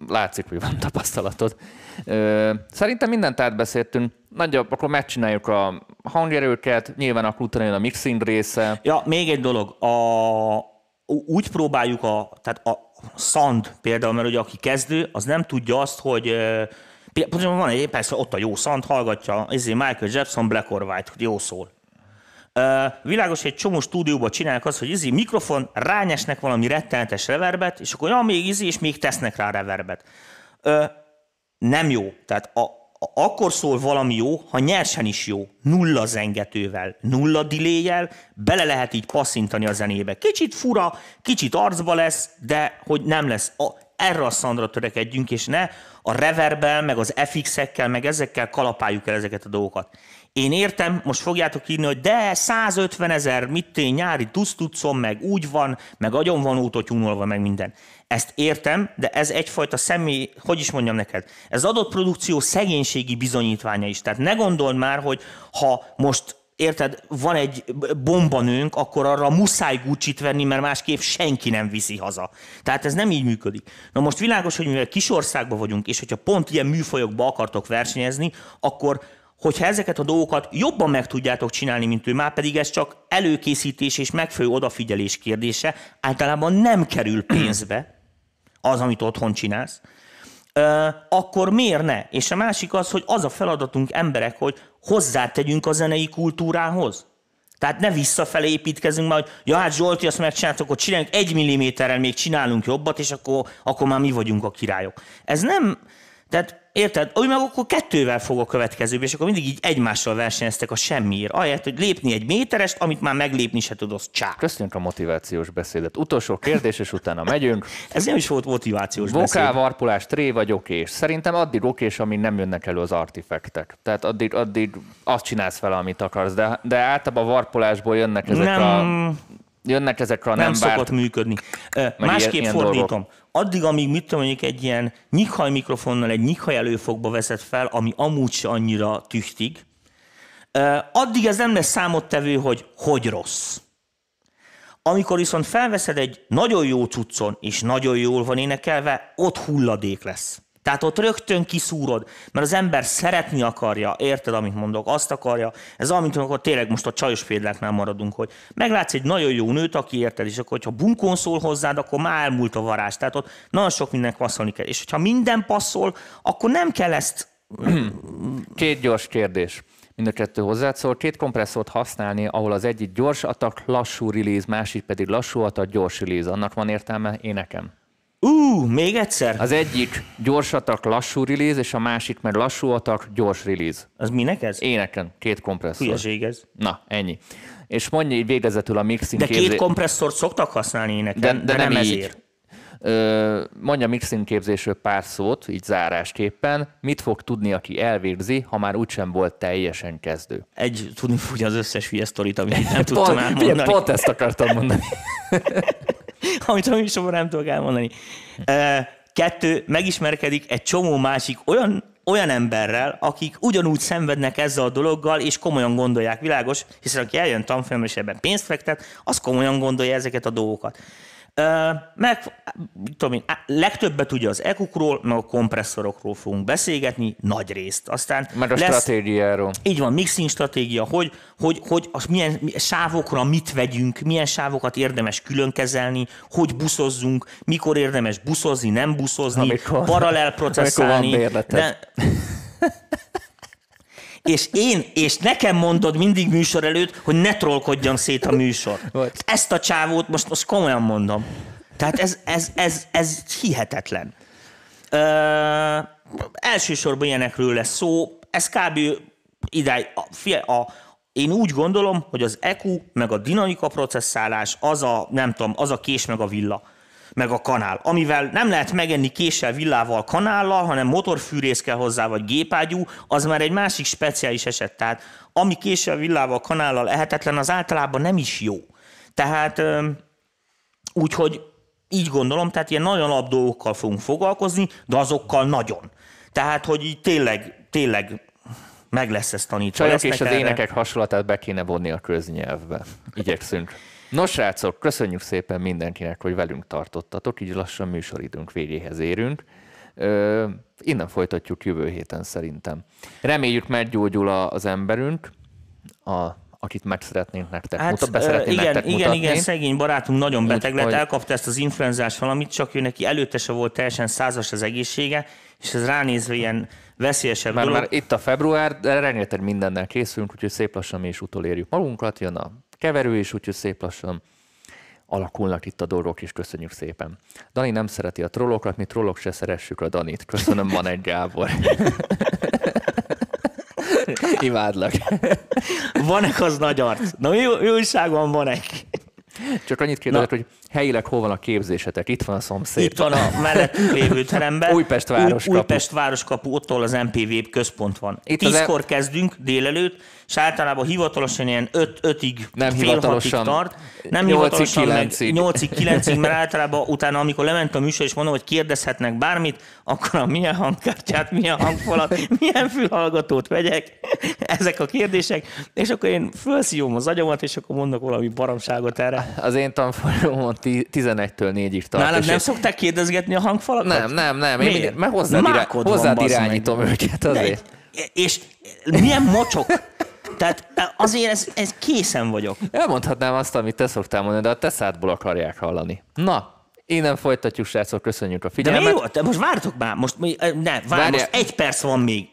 Látszik, hogy van tapasztalatod. Szerintem mindent átbeszéltünk nagyobb, akkor megcsináljuk a hangerőket, nyilván akkor utána jön a mixing része. Ja, még egy dolog, a, úgy próbáljuk a, tehát a szand például, mert ugye aki kezdő, az nem tudja azt, hogy Például van egy, persze ott a jó szant hallgatja, ezért Michael Jackson Black or White, jó szól. Uh, világos, egy csomó stúdióban csinálják azt, hogy izi mikrofon, rányesnek valami rettenetes reverbet, és akkor olyan még izi, és még tesznek rá reverbet. Uh, nem jó. Tehát a, akkor szól valami jó, ha nyersen is jó. Nulla zengetővel, nulla diléjel, bele lehet így passzintani a zenébe. Kicsit fura, kicsit arcba lesz, de hogy nem lesz. A, erre a szandra törekedjünk, és ne a reverbel, meg az FX-ekkel, meg ezekkel kalapáljuk el ezeket a dolgokat. Én értem, most fogjátok írni, hogy de 150 ezer, mit én nyári tusztucom, meg úgy van, meg agyon van útot meg minden. Ezt értem, de ez egyfajta személy, hogy is mondjam neked, ez adott produkció szegénységi bizonyítványa is. Tehát ne gondold már, hogy ha most érted, van egy bombanőnk, akkor arra muszáj gucsit venni, mert másképp senki nem viszi haza. Tehát ez nem így működik. Na most világos, hogy mivel országban vagyunk, és hogyha pont ilyen műfajokba akartok versenyezni, akkor hogyha ezeket a dolgokat jobban meg tudjátok csinálni, mint ő, már pedig ez csak előkészítés és megfelelő odafigyelés kérdése, általában nem kerül pénzbe, az, amit otthon csinálsz, akkor miért ne? És a másik az, hogy az a feladatunk emberek, hogy hozzátegyünk a zenei kultúrához. Tehát ne visszafelé építkezünk már, hogy ja, hát Zsolti, azt megcsináltok, akkor csináljunk egy milliméterrel, még csinálunk jobbat, és akkor, akkor már mi vagyunk a királyok. Ez nem, tehát érted? Úgy meg akkor kettővel fog a következő, és akkor mindig így egymással versenyeztek a semmiért. Ahelyett, hogy lépni egy méterest, amit már meglépni se tudsz, csá. Köszönjük a motivációs beszédet. Utolsó kérdés, és utána megyünk. Ez nem is volt motivációs Vokál, beszéd. Vokál, varpulás, tré vagy okés. Szerintem addig okés, amíg nem jönnek elő az artifektek. Tehát addig, addig azt csinálsz vele, amit akarsz, de, de általában a varpulásból jönnek ezek nem. a Jönnek ezek a nem, nem szokott működni. Meg Másképp ilyen, ilyen fordítom. Dolgok. Addig, amíg mit tudom, mondjuk egy ilyen nyikhaj mikrofonnal egy nyikhaj előfokba veszed fel, ami amúgy se annyira tüchtig, addig ez nem lesz számottevő, hogy hogy rossz. Amikor viszont felveszed egy nagyon jó cuccon, és nagyon jól van énekelve, ott hulladék lesz. Tehát ott rögtön kiszúrod, mert az ember szeretni akarja, érted, amit mondok, azt akarja. Ez amit akkor tényleg most a csajos példáknál maradunk, hogy meglátsz egy nagyon jó nőt, aki érted, és akkor, hogyha bunkon szól hozzád, akkor már elmúlt a varázs. Tehát ott nagyon sok minden passzolni kell. És hogyha minden passzol, akkor nem kell ezt... Két gyors kérdés mind a kettő hozzád szól. Két kompresszort használni, ahol az egyik gyors atak, lassú release, másik pedig lassú atak, gyors release. Annak van értelme nekem. Ú, uh, még egyszer? Az egyik gyors atak, lassú release, és a másik meg lassú atak, gyors release. Az minek ez? Éneken, két kompresszor. Hülyeség ez. Na, ennyi. És mondja így végezetül a mixing De képzé... két kompresszort szoktak használni éneken, de, de, de nem, nem így. ezért. Ö, mondja mixing képzésről pár szót, így zárásképpen. Mit fog tudni, aki elvégzi, ha már úgysem volt teljesen kezdő? Egy, tudni fogja az összes hülye sztorit, amit nem tudtam elmondani. Pont ezt akartam mondani. amit a műsorban nem tudok elmondani. Kettő, megismerkedik egy csomó másik olyan olyan emberrel, akik ugyanúgy szenvednek ezzel a dologgal, és komolyan gondolják, világos, hiszen aki eljön tanfolyamra és ebben pénzt fektet, az komolyan gondolja ezeket a dolgokat. Meg, tudom én, legtöbbet ugye az ekukról, meg a kompresszorokról fogunk beszélgetni, nagy részt. Aztán Meg a lesz, stratégiáról. Így van, mixing stratégia, hogy, hogy, hogy az milyen sávokra mit vegyünk, milyen sávokat érdemes külön kezelni, hogy buszozzunk, mikor érdemes buszozni, nem buszozni, amikor, paralel processzálni. Amikor van De, és én, és nekem mondod mindig műsor előtt, hogy ne trollkodjam szét a műsor. Ezt a csávót most, most komolyan mondom. Tehát ez, ez, ez, ez hihetetlen. Ö, elsősorban ilyenekről lesz szó. Ez kb. idáig, a, a, én úgy gondolom, hogy az EQ, meg a dinamika processzálás, az a, nem tudom, az a kés, meg a villa meg a kanál, amivel nem lehet megenni késsel, villával, kanállal, hanem motorfűrész kell hozzá, vagy gépágyú, az már egy másik speciális eset. Tehát ami késsel, villával, kanállal ehetetlen, az általában nem is jó. Tehát úgyhogy így gondolom, tehát ilyen nagyon alap dolgokkal fogunk foglalkozni, de azokkal nagyon. Tehát, hogy így tényleg, tényleg meg lesz ez tanítva. Csajok és az énekek hasonlatát be kéne vonni a köznyelvbe. Igyekszünk. Nos, srácok, köszönjük szépen mindenkinek, hogy velünk tartottatok, így lassan műsoridőnk végéhez érünk. Ö, innen folytatjuk jövő héten szerintem. Reméljük meggyógyul az emberünk, a akit meg szeretnénk nektek, hát, mutat, igen, nektek igen, mutatni. Igen, szegény barátunk nagyon beteg lett, elkapta ezt az influenzás valamit, csak ő neki előtte se volt teljesen százas az egészsége, és ez ránézve ilyen veszélyesebb már, dolog. Már itt a február, de rengeteg mindennel készülünk, úgyhogy szép lassan mi is utolérjük magunkat, jön a keverő is, úgyhogy szép lassan alakulnak itt a dolgok is, köszönjük szépen. Dani nem szereti a trollokat, mi trollok se szeressük a Danit. Köszönöm, van egy Gábor. Imádlak. Vanek az nagy arc. Na mi, újságban van egy. Csak annyit kérdezett, hogy helyileg hol van a képzésetek? Itt van a szomszéd. Itt van a mellett lévő teremben. Újpest városkapu. Újpest városkapu, ottól az MPV központ van. Itt Tízkor az... kezdünk délelőtt, és általában hivatalosan ilyen 5-5-ig, nem fél hivatalosan, tart. Nem 8-ig, 9-ig. 8-9-ig, mert általában utána, amikor lement a műsor, és mondom, hogy kérdezhetnek bármit, akkor a milyen hangkártyát, milyen hangfalat, milyen fülhallgatót vegyek, ezek a kérdések, és akkor én felszívom az agyamat, és akkor mondok valami baromságot erre. Az én tanfolyamon 11-től 4-ig tart. Nálam nem szokták kérdezgetni a hangfalakat? Nem, nem, nem. Én Miért? mert hozzád, irá... hozzád irányítom meg. őket azért. De, és milyen mocsok? Tehát azért ez, ez készen vagyok. Elmondhatnám azt, amit te szoktál mondani, de a te szádból akarják hallani. Na, Innen folytatjuk, srácok, köszönjük a figyelmet. De jó? Te most vártok már, most, eh, ne, vár, most egy perc van még.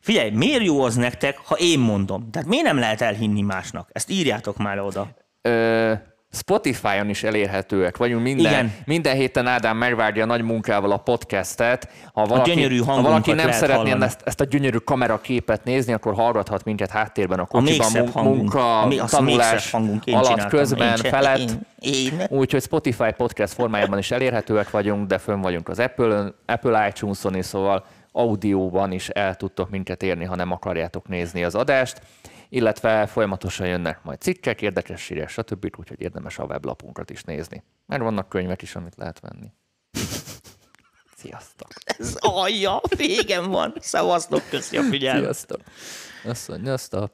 Figyelj, miért jó az nektek, ha én mondom? Tehát miért nem lehet elhinni másnak? Ezt írjátok már oda. Ö, Spotify-on is elérhetőek vagyunk. Minden, Igen. minden héten Ádám megvárja a nagy munkával a podcastet. Ha valaki, a gyönyörű ha valaki nem szeretné ezt, ezt a gyönyörű kameraképet nézni, akkor hallgathat minket háttérben a kocsiban, a munka, munka, a mi, tanulás alatt, közben, én felett. Én, én. Úgyhogy Spotify podcast formájában is elérhetőek vagyunk, de fönn vagyunk az Apple-ön, Apple iTunes-on is, szóval audióban is el tudtok minket érni, ha nem akarjátok nézni az adást illetve folyamatosan jönnek majd cikkek, érdekességek, stb. Úgyhogy érdemes a weblapunkat is nézni. Mert vannak könyvek is, amit lehet venni. Sziasztok! Ez alja, végem van. Szevasztok, köszi a figyelmet. Sziasztok. Azt mondja, azt a